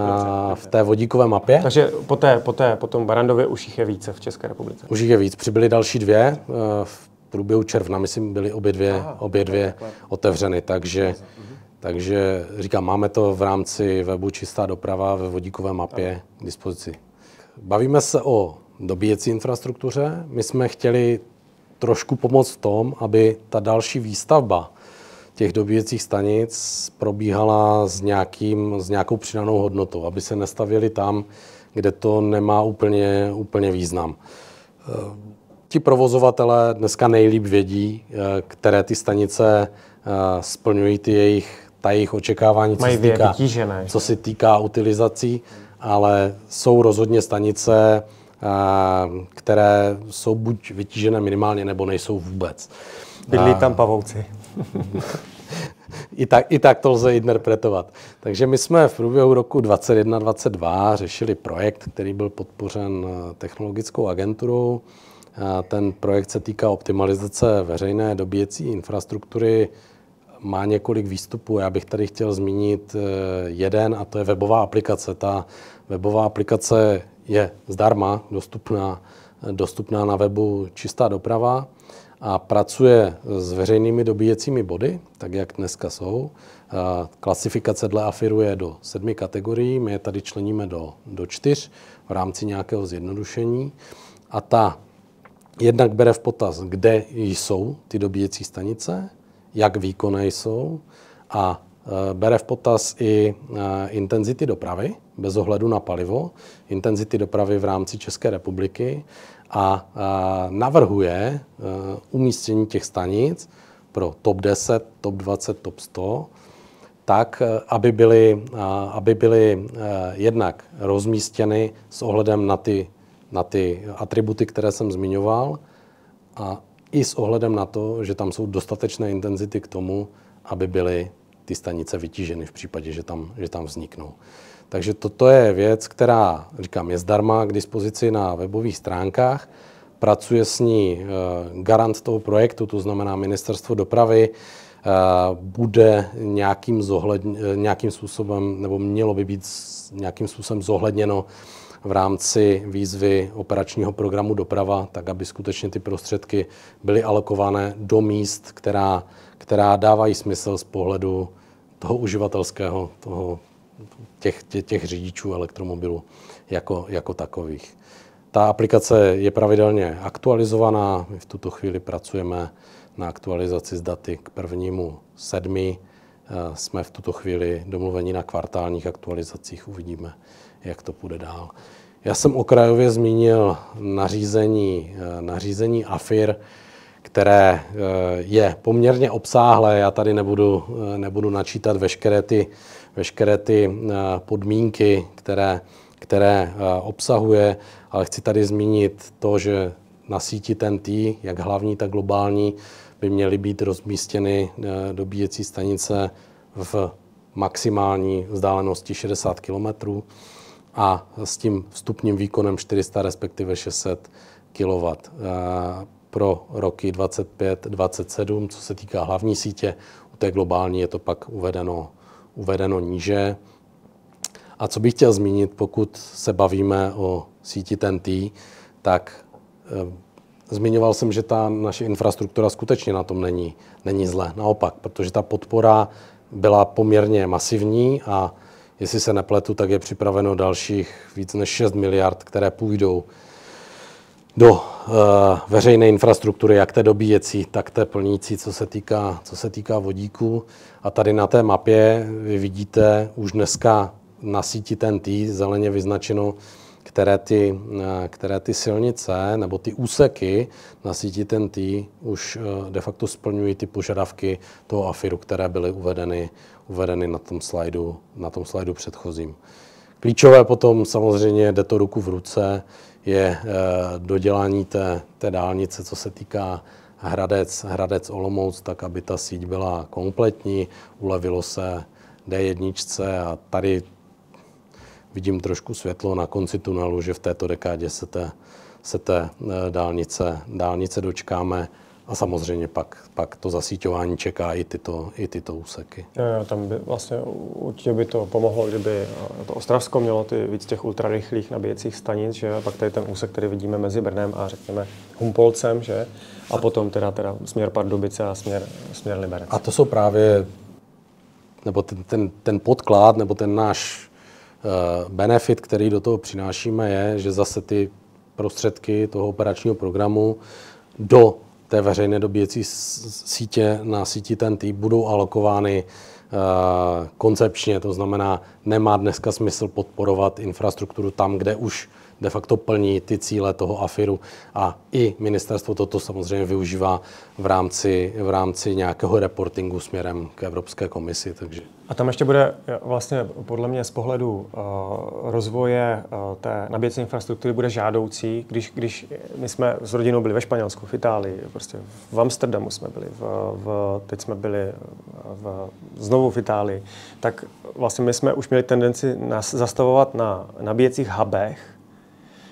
Speaker 2: dobře. v té vodíkové mapě. Takže
Speaker 1: po, té, po, té, po tom Barandově už jich je více v České republice.
Speaker 2: Už jich je víc. Přibyly další dvě eh, v průběhu června, myslím, byly obě dvě, Aha, obě dvě takhle. otevřeny, takže, mhm. takže říkám, máme to v rámci webu Čistá doprava ve vodíkové mapě tak. k dispozici. Bavíme se o dobíjecí infrastruktuře. My jsme chtěli trošku pomoct v tom, aby ta další výstavba těch dobíjecích stanic probíhala s, nějakým, s nějakou přidanou hodnotou, aby se nestavili tam, kde to nemá úplně, úplně význam ti provozovatelé dneska nejlíp vědí, eh, které ty stanice eh, splňují ty jejich, ta jejich očekávání, co, Mají se týká, vytížené. co se týká utilizací, ale jsou rozhodně stanice, eh, které jsou buď vytížené minimálně, nebo nejsou vůbec. Bydlí tam pavouci. I tak, I tak to lze interpretovat. Takže my jsme v průběhu roku 2021-2022 řešili projekt, který byl podpořen technologickou agenturou. Ten projekt se týká optimalizace veřejné dobíjecí infrastruktury. Má několik výstupů. Já bych tady chtěl zmínit eh, jeden, a to je webová aplikace. Ta webová aplikace je zdarma dostupná, dostupná na webu Čistá doprava a pracuje s veřejnými dobíjecími body, tak jak dneska jsou. Klasifikace dle AFIRu je do sedmi kategorií, my je tady členíme do, do čtyř v rámci nějakého zjednodušení. A ta jednak bere v potaz, kde jsou ty dobíjecí stanice, jak výkonné jsou a e, bere v potaz i e, intenzity dopravy, bez ohledu na palivo, intenzity dopravy v rámci České republiky a e, navrhuje umístění těch stanic pro top 10, top 20, top 100, tak, aby byly, aby byly jednak rozmístěny s ohledem na ty na ty atributy, které jsem zmiňoval a i s ohledem na to, že tam jsou dostatečné intenzity k tomu, aby byly ty stanice vytíženy v případě, že tam, že tam vzniknou. Takže toto je věc, která, říkám, je zdarma k dispozici na webových stránkách. Pracuje s ní eh, garant toho projektu, to znamená ministerstvo dopravy, eh, bude nějakým, zohledně, eh, nějakým způsobem, nebo mělo by být nějakým způsobem zohledněno v rámci výzvy operačního programu doprava, tak aby skutečně ty prostředky byly alokované do míst, která, která dávají smysl z pohledu toho uživatelského, toho, těch, těch, těch řidičů elektromobilů jako, jako takových. Ta aplikace je pravidelně aktualizovaná. My v tuto chvíli pracujeme na aktualizaci z daty k prvnímu sedmi. Eh, jsme v tuto chvíli domluveni na kvartálních aktualizacích. Uvidíme, jak to půjde dál. Já jsem okrajově zmínil nařízení, eh, nařízení AFIR, které eh, je poměrně obsáhlé. Já tady nebudu, eh, nebudu načítat veškeré ty, veškeré ty podmínky, které, které obsahuje, ale chci tady zmínit to, že na síti TNT, jak hlavní, tak globální, by měly být rozmístěny dobíjecí stanice v maximální vzdálenosti 60 kilometrů a s tím vstupním výkonem 400 respektive 600 kW. Pro roky 25-27, co se týká hlavní sítě, u té globální je to pak uvedeno, uvedeno níže. A co bych chtěl zmínit, pokud se bavíme o síti TNT, tak eh, zmiňoval jsem, že ta naše infrastruktura skutečně na tom není, není zle. Naopak, protože ta podpora byla poměrně masivní a jestli se nepletu, tak je připraveno dalších víc než 6 miliard, které půjdou do uh, veřejné infrastruktury, jak té dobíjecí, tak té plnící, co se, týká, co se týká vodíku. A tady na té mapě vy vidíte už dneska na síti tý zeleně vyznačeno, které ty, eh, které ty silnice nebo ty úseky na síti tý už eh, de facto splňují ty požadavky toho AFIRu, které byly uvedeny uvedeny na tom slajdu, na tom slajdu předchozím. Klíčové potom samozřejmě jde to ruku v ruce, je eh, dodělání té, té dálnice, co se týká Hradec, Hradec Olomouc, tak aby ta síť byla kompletní, ulevilo se D1 a tady vidím trošku světlo na konci tunelu, že v této dekádě se té, se té eh, dálnice, dálnice dočkáme. A samozřejmě pak, pak to zasíťování čeká i tyto, i tyto úseky.
Speaker 1: Jo, jo, tam by vlastně určitě by to pomohlo, kdyby eh, to Ostravsko mělo ty víc těch ultrarychlých nabíjecích stanic, že pak tady ten úsek, který vidíme mezi Brnem a řekněme Humpolcem, že? A potom teda, teda směr Pardubice a směr, směr Liberec.
Speaker 2: A to jsou právě, nebo ten, ten, ten podklad, nebo ten náš eh, benefit, který do toho přinášíme, je, že zase ty prostředky toho operačního programu do té veřejné dobíjecí sítě na síti TNT budou alokovány eh, koncepčně, to znamená, nemá dneska smysl podporovat infrastrukturu tam, kde už de facto plní ty cíle toho AFIRu a i ministerstvo toto samozřejmě využívá v rámci, v rámci nějakého reportingu směrem k Evropské komisi. Takže.
Speaker 1: A tam ještě bude eh, vlastně podle mě z pohledu uh, rozvoje uh, té nabíjecí infrastruktury bude žádoucí, když, když my jsme s rodinou byli ve Španělsku, v Itálii, prostě v Amsterdamu jsme byli, v, v, teď jsme byli v, znovu v Itálii, tak vlastně my jsme už měli tendenci nas, zastavovat na nabíjecích hubech,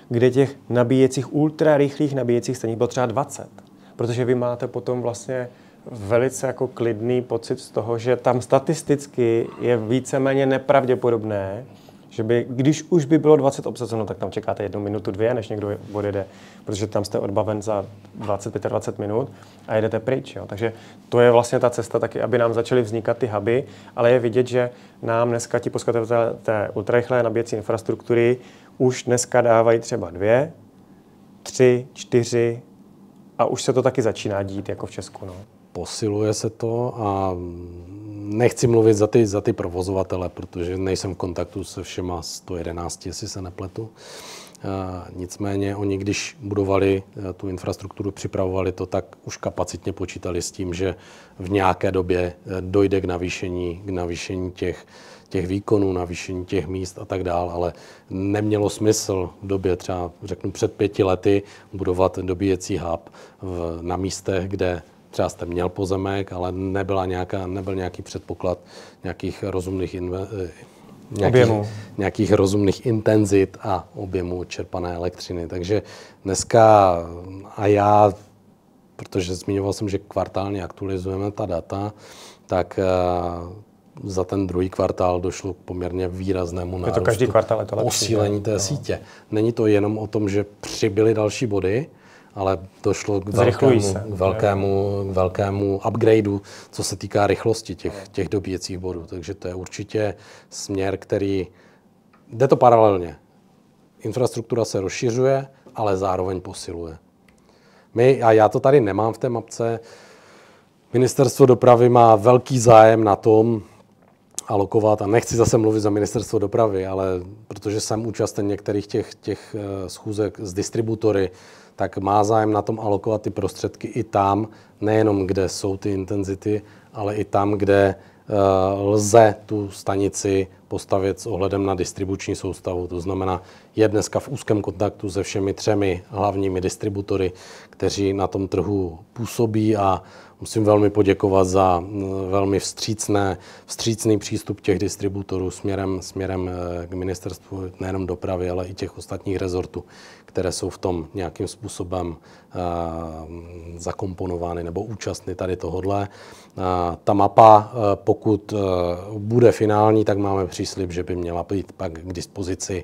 Speaker 1: kde těch nabíjecích, ultrarychlých nabíjecích stanic bylo třeba 20. Protože vy máte potom vlastně velice jako klidný pocit z toho, že tam statisticky je víceméně nepravděpodobné, že by, když už by bylo 20 obsazeno, tak tam čekáte jednu minutu, dvě, než někdo odjede, protože tam jste odbaven za 20, 25 minut a jedete pryč. Jo. Takže to je vlastně ta cesta taky, aby nám začaly vznikat ty huby, ale je vidět, že nám dneska ti poskytovatelé té ultrarychlé nabíjecí infrastruktury už dneska dávají třeba dvě, tři, čtyři a už se to taky začíná dít jako v Česku. No. Posiluje
Speaker 2: se to a nechci mluvit za ty, za ty provozovatele, protože nejsem v kontaktu se všema 111, jestli se nepletu. Eh, nicméně oni, když budovali eh, tu infrastrukturu, připravovali to, tak už kapacitně počítali s tím, že v nějaké době eh, dojde k navýšení, k navýšení těch, těch výkonů, navýšení těch míst a tak dále, ale nemělo smysl v době třeba, řeknu, před pěti lety budovat dobíjecí hub v, na místech, kde třeba jste měl pozemek, ale nebyla nějaká, nebyl nějaký předpoklad nějakých rozumných inve, eh, nějakých, nějakých rozumných intenzit a objemu čerpané elektřiny. Takže dneska a já, protože zmiňoval jsem, že kvartálně aktualizujeme ta data, tak eh, za ten druhý kvartál došlo k poměrně výraznému nárůstu. Je to každý kvartál, je to lepší. Posílení té no. sítě. Není to jenom o tom, že přibyly další body, ale došlo k velkému, se. k velkému, k velkému upgradeu, co se týká rychlosti těch, těch dobíjecích bodů. Takže to je určitě směr, který jde to paralelně. Infrastruktura se rozšiřuje, ale zároveň posiluje. My, a já to tady nemám v té mapce, Ministerstvo dopravy má velký zájem na tom, alokovat, a nechci zase mluvit za ministerstvo dopravy, ale protože jsem účasten některých těch, těch eh, schůzek s distributory, tak má zájem na tom alokovat ty prostředky i tam, nejenom kde jsou ty intenzity, ale i tam, kde Eh, lze tu stanici postavit s ohledem na distribuční soustavu. To znamená, je dneska v úzkém kontaktu se všemi třemi hlavními distributory, kteří na tom trhu působí a musím velmi poděkovat za mm, velmi vstřícné, vstřícný přístup těch distributorů směrem, směrem eh, k ministerstvu nejenom dopravy, ale i těch ostatních rezortů které jsou v tom nějakým způsobem eh, zakomponovány nebo účastny tady tohodle. Eh, ta mapa, eh, pokud bude finální, tak máme příslip, že by měla být pak k dispozici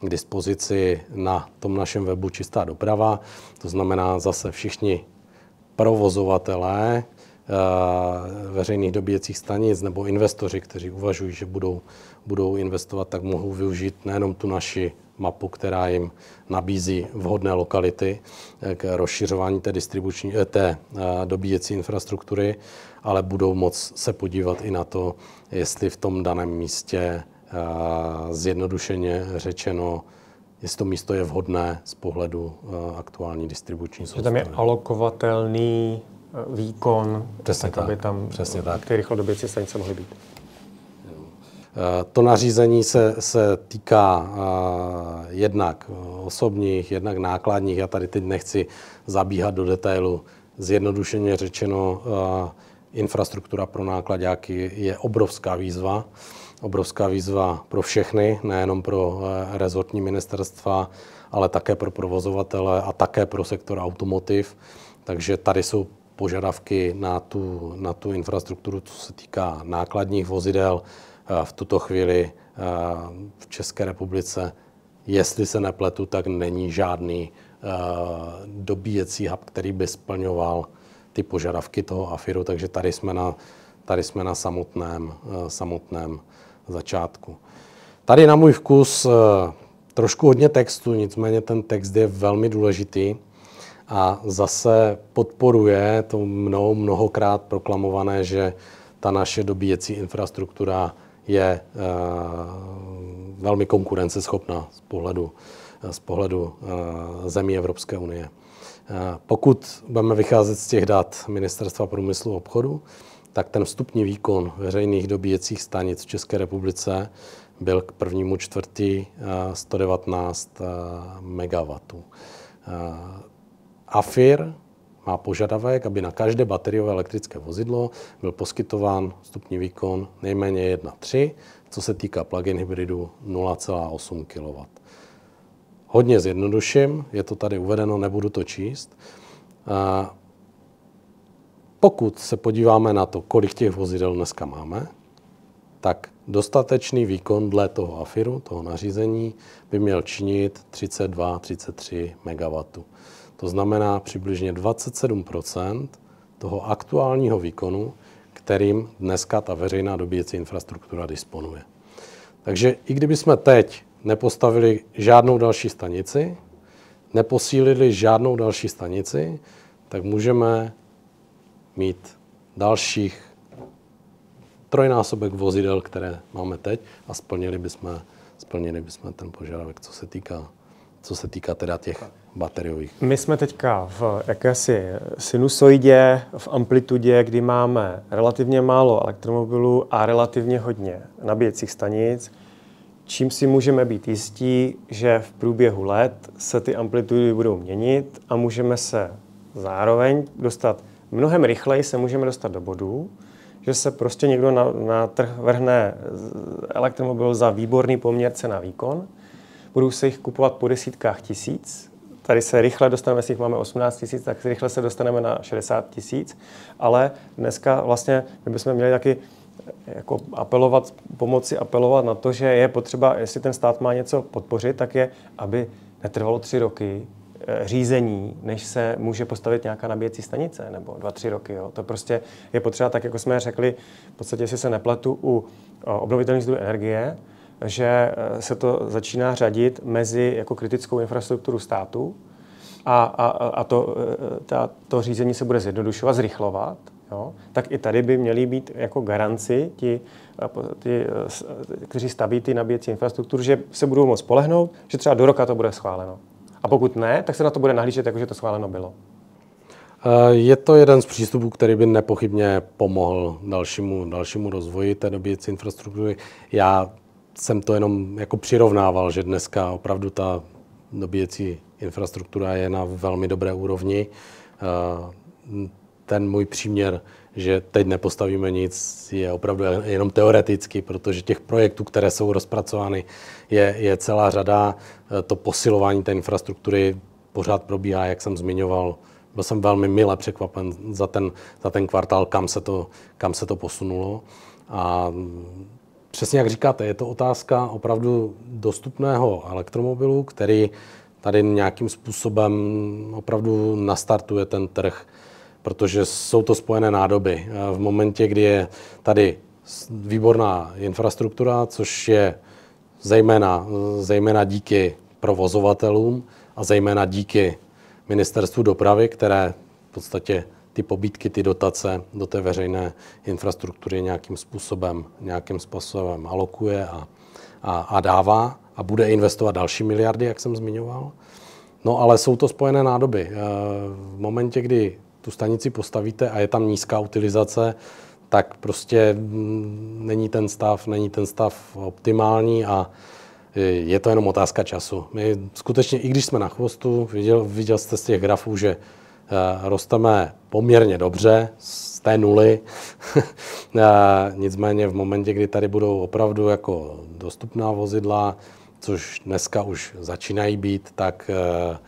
Speaker 2: k dispozici na tom našem webu Čistá doprava. To znamená zase všichni provozovatelé veřejných dobíjecích stanic nebo investoři, kteří uvažují, že budou budou investovat, tak mohou využít nejenom tu naši mapu, která jim nabízí vhodné lokality eh, k rozšiřování té distribuční, eh, té eh, dobíjecí infrastruktury, ale budou moc se podívat i na to, jestli v tom daném místě zjednodušeně řečeno, jestli to místo je vhodné z pohledu aktuální distribuční soustavy. Tam
Speaker 1: je alokovatelný výkon, přesně tak, tak, aby tam přesně tak. ty rychlodobějící stanice mohly být.
Speaker 2: To nařízení se, se týká jednak osobních, jednak nákladních. Já tady teď nechci zabíhat do detailu. Zjednodušeně řečeno, infrastruktura pro nákladňáky je obrovská výzva. Obrovská výzva pro všechny, nejenom pro e, rezortní ministerstva, ale také pro provozovatele a také pro sektor automotiv. Takže tady jsou požadavky na tu, na tu infrastrukturu, co se týká nákladních vozidel, v tuto chvíli v České republice, jestli se nepletu, tak není žádný dobíjecí hub, který by splňoval ty požadavky toho AFIRu, takže tady jsme na, tady jsme na samotném, samotném začátku. Tady na můj vkus trošku hodně textu, nicméně ten text je velmi důležitý a zase podporuje to mnou mnohokrát proklamované, že ta naše dobíjecí infrastruktura je eh, velmi konkurenceschopná z pohledu, eh, z pohledu eh, zemí Evropské unie. Pokud budeme vycházet z těch dat Ministerstva průmyslu a obchodu, tak ten vstupní výkon veřejných dobíjecích stanic v České republice byl k prvnímu čtvrtý 119 MW. AFIR má požadavek, aby na každé bateriové elektrické vozidlo byl poskytován stupní výkon nejméně 1,3, co se týká plug-in hybridu 0,8 kW. Hodně zjednoduším, je to tady uvedeno, nebudu to číst. Pokud se podíváme na to, kolik těch vozidel dneska máme, tak dostatečný výkon dle toho AFIRu, toho nařízení, by měl činit 32-33 MW. To znamená přibližně 27 toho aktuálního výkonu, kterým dneska ta veřejná dobíjecí infrastruktura disponuje. Takže i kdybychom teď nepostavili žádnou další stanici, neposílili žádnou další stanici, tak můžeme mít dalších trojnásobek vozidel, které máme teď a splnili bychom, splnili bychom ten požadavek, co se týká co se týká teda těch bateriových.
Speaker 1: My jsme teďka v jakési sinusoidě, v amplitudě, kdy máme relativně málo elektromobilů a relativně hodně nabíjecích stanic, čím si můžeme být jistí, že v průběhu let se ty amplitudy budou měnit a můžeme se zároveň dostat, mnohem rychleji se můžeme dostat do bodu, že se prostě někdo na, na trh vrhne elektromobil za výborný poměr cena výkon, budou se jich kupovat po desítkách tisíc. Tady se rychle dostaneme, jestli jich máme 18 tisíc, tak rychle se dostaneme na 60 tisíc, ale dneska vlastně, kdybychom měli taky eh, jako apelovat, pomoci apelovat na to, že je potřeba, jestli ten stát má něco podpořit, tak je, aby netrvalo tři roky eh, řízení, než se může postavit nějaká nabíjecí stanice, nebo dva, tři roky. Jo. To prostě je potřeba, tak jako jsme řekli, v podstatě, jestli se nepletu, u eh, obnovitelných zdrojů energie, že eh, se to začíná řadit mezi jako kritickou infrastrukturu státu a, a, a to, eh, ta, to řízení se bude zjednodušovat, zrychlovat, jo? tak i tady by měly být jako garanci ti, eh, ty, kteří staví ty nabíjecí infrastrukturu, že se budou moc polehnout, že třeba do roka to bude schváleno. A pokud ne, tak se na to bude nahlížet, jakože to schváleno bylo.
Speaker 2: Je to jeden z přístupů, který by nepochybně pomohl dalšímu, dalšímu rozvoji té dobíjecí infrastruktury. Já jsem to jenom jako přirovnával, že dneska opravdu ta dobíjecí infrastruktura je na velmi dobré úrovni. Eh, ten můj příměr, že teď nepostavíme nic, je opravdu jenom teoretický, protože těch projektů, které jsou rozpracovány, je, je celá řada. Eh, to posilování té infrastruktury pořád probíhá, jak jsem zmiňoval. Byl jsem velmi mile překvapen za ten, za ten kvartál, kam se to, kam se to posunulo. A Přesně jak říkáte, je to otázka opravdu dostupného elektromobilu, který tady nějakým způsobem opravdu nastartuje ten trh, protože jsou to spojené nádoby. V momentě, kdy je tady výborná infrastruktura, což je zejména, zejména díky provozovatelům a zejména díky ministerstvu dopravy, které v podstatě ty pobítky, ty dotace do té veřejné infrastruktury nějakým způsobem, nějakým způsobem alokuje a, a, a dává a bude investovat další miliardy, jak jsem zmiňoval. No ale jsou to spojené nádoby. Eh, v momentě, kdy tu stanici postavíte a je tam nízká utilizace, tak prostě mm, není ten stav, není ten stav optimální a eh, je to jenom otázka času. My skutečně, i když jsme na chvostu, viděl, viděl jste z těch grafů, že Eh, rosteme poměrně dobře z té nuly. Eh, nicméně v momentě, kdy tady budou opravdu jako dostupná vozidla, což dneska už začínají být, tak eh,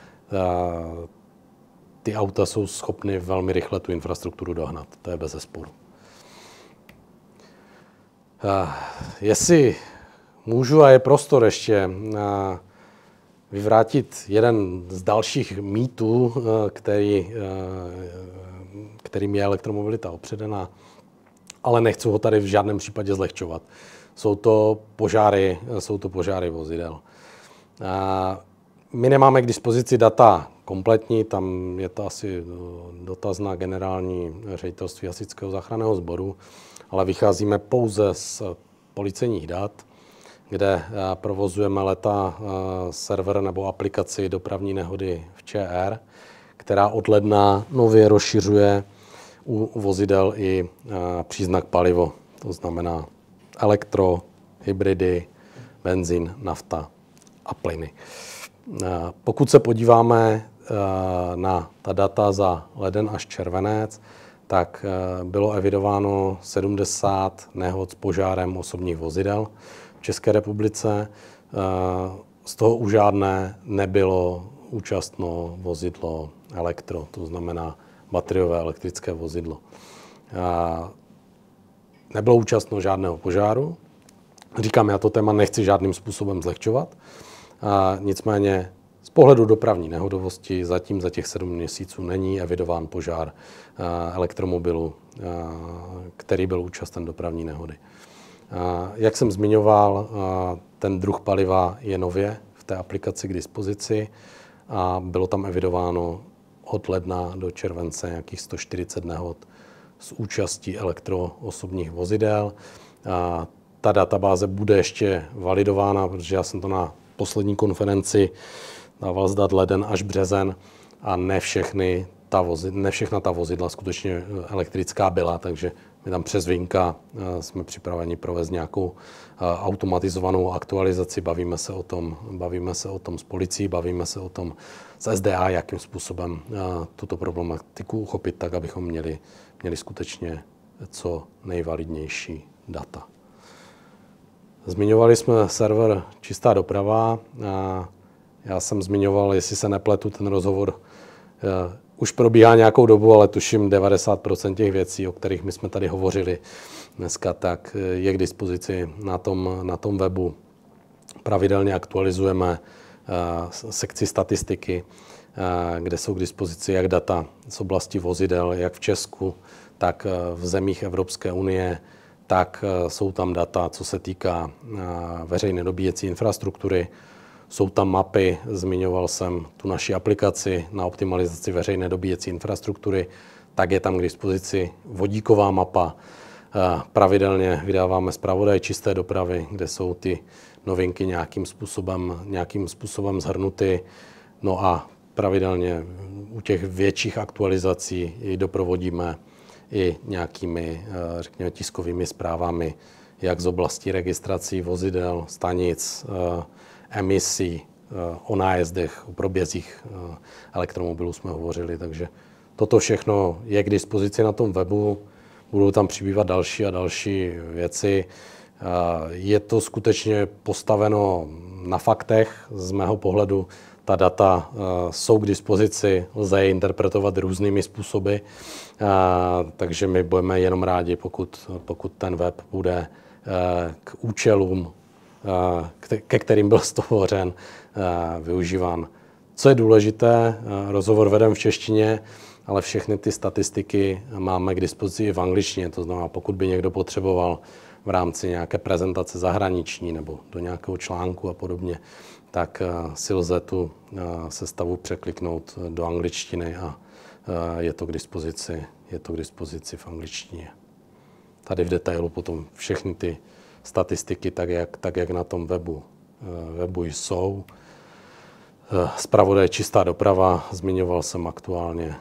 Speaker 2: ty auta jsou schopny velmi rychle tu infrastrukturu dohnat. To je bez zesporu. Jestli můžu a je prostor ještě, vyvrátit jeden z dalších mýtů, eh, který, eh, kterým je elektromobilita opředená, ale nechci ho tady v žádném případě zlehčovat. Jsou to požáry, eh, jsou to požáry vozidel. My nemáme k dispozici data kompletní, tam je to asi dotaz na generální ředitelství hasičského záchranného sboru, ale vycházíme pouze z policejních dat – kde eh, provozujeme leta eh, server nebo aplikaci dopravní nehody v ČR, která od ledna nově rozšiřuje u vozidel i eh, příznak palivo, to znamená elektro, hybridy, benzín, nafta a plyny. Pokud se podíváme na ta data za leden až červenec, tak bylo evidováno 70 nehod s požárem osobních vozidel. České republice. Eh, z toho už žádné nebylo účastno vozidlo elektro, to znamená bateriové elektrické vozidlo. Eh, nebylo účastno žádného požáru. Říkám, já to téma nechci žádným způsobem zlehčovat. Eh, nicméně z pohledu dopravní nehodovosti zatím za těch sedm měsíců není evidován požár elektromobilu, který byl účasten dopravní nehody. Jak jsem zmiňoval, ten druh paliva je nově v té aplikaci k dispozici a bylo tam evidováno od ledna do července nějakých 140 nehod s účastí elektroosobních vozidel. A ta databáze bude ještě validována, protože já jsem to na poslední konferenci dával zdat leden až březen a ne, všechny ta vozidla, ne všechna ta vozidla skutečně e, elektrická byla, takže my tam přes Vinka eh, jsme připraveni provést nějakou eh, automatizovanou aktualizaci, bavíme se o tom, bavíme se o tom s policií, bavíme se o tom s SDA, jakým způsobem eh, tuto problematiku uchopit tak, abychom měli, měli skutečně co nejvalidnější data. Zmiňovali jsme server Čistá doprava. Já jsem zmiňoval, jestli se nepletu, ten rozhovor už probíhá nějakou dobu, ale tuším 90% těch věcí, o kterých my jsme tady hovořili dneska, tak eh, je k dispozici na tom, na tom webu. Pravidelně aktualizujeme eh, sekci statistiky, eh, kde jsou k dispozici jak data z oblasti vozidel, jak v Česku, tak v zemích Evropské unie, tak jsou tam data, co se týká veřejné dobíjecí infrastruktury, jsou tam mapy, zmiňoval jsem tu naši aplikaci na optimalizaci veřejné dobíjecí infrastruktury, tak je tam k dispozici vodíková mapa. Eh, pravidelně vydáváme zpravodaj čisté dopravy, kde jsou ty novinky nějakým způsobem, nějakým způsobem zhrnuty. No a pravidelně u těch větších aktualizací ji doprovodíme i nějakými, eh, řekněme, tiskovými zprávami, jak z oblasti registrací vozidel, stanic, eh, emisí. Eh, o nájezdech, o probězích eh, elektromobilů jsme hovořili, takže toto všechno je k dispozici na tom webu. Budou tam přibývat další a další věci. Eh, je to skutečně postaveno na faktech. Z mého pohledu ta data jsou k dispozici, lze je interpretovat různými způsoby, takže my budeme jenom rádi, pokud, pokud ten web bude k účelům ke kterým byl stvořen, využíván. Co je důležité, rozhovor vedem v češtině, ale všechny ty statistiky máme k dispozici i v angličtině. To znamená, pokud by někdo potřeboval v rámci nějaké prezentace zahraniční nebo do nějakého článku a podobně, tak si lze tu sestavu překliknout do angličtiny a je to k dispozici, je to k dispozici v angličtině. Tady v detailu potom všechny ty statistiky, tak jak, tak jak na tom webu, eh, webu jsou. Eh, zpravodaj Čistá doprava, zmiňoval jsem aktuálně.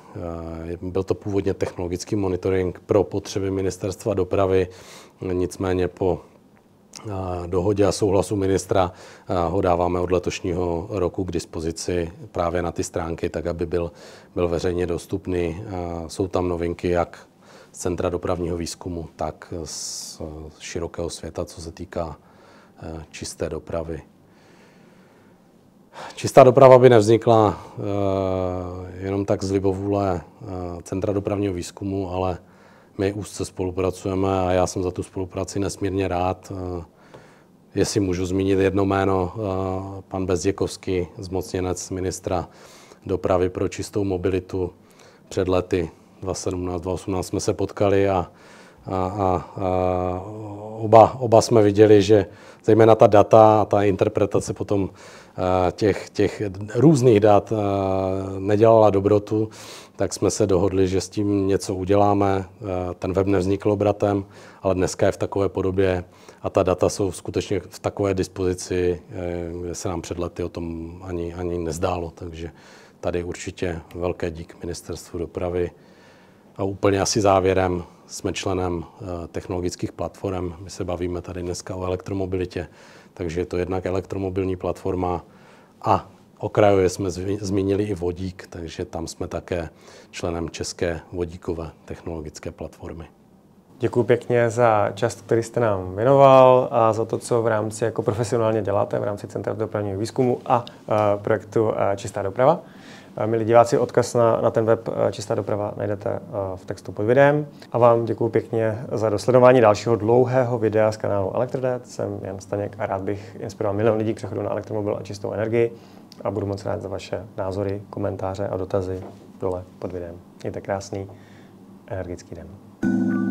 Speaker 2: Eh, byl to původně technologický monitoring pro potřeby ministerstva dopravy, nicméně po dohodě a souhlasu ministra ho dáváme od letošního roku k dispozici právě na ty stránky, tak aby byl, byl veřejně dostupný. Jsou tam novinky, jak Centra dopravního výzkumu, tak z širokého světa, co se týká eh, čisté dopravy. Čistá doprava by nevznikla eh, jenom tak z libovůle eh, Centra dopravního výzkumu, ale my úzce spolupracujeme a já jsem za tu spolupráci nesmírně rád. Jestli můžu zmínit jedno jméno, pan Bezděkovský, zmocněnec ministra dopravy pro čistou mobilitu před lety 2017, 2018 jsme se potkali a, a, a, a oba, oba jsme viděli, že zejména ta data a ta interpretace potom eh, těch, těch různých dat eh, nedělala dobrotu, tak jsme se dohodli, že s tím něco uděláme. Eh, ten web nevznikl obratem, ale dneska je v takové podobě a ta data jsou skutečně v takové dispozici, kde se nám před lety o tom ani, ani nezdálo. Takže tady určitě velké dík ministerstvu dopravy, a úplně asi závěrem jsme členem eh, technologických platform. My se bavíme tady dneska o elektromobilitě, takže je to jednak elektromobilní platforma a okrajově jsme zmínili i vodík, takže tam jsme také členem České vodíkové technologické platformy.
Speaker 1: Děkuji pěkně za čas, který jste nám věnoval a za to, co v rámci jako profesionálně děláte v rámci Centra dopravního výzkumu a eh, projektu eh, Čistá doprava. Milí diváci, odkaz na, na ten web eh, Čistá doprava najdete eh, v textu pod videem. A vám děkuji pěkně za dosledování dalšího dlouhého videa z kanálu Elektrodet. Jsem Jan Staněk a rád bych inspiroval milion lidí k přechodu na elektromobil a čistou energii. A budu moc rád za vaše názory, komentáře a dotazy dole pod videem. Mějte krásný, energický den. thank you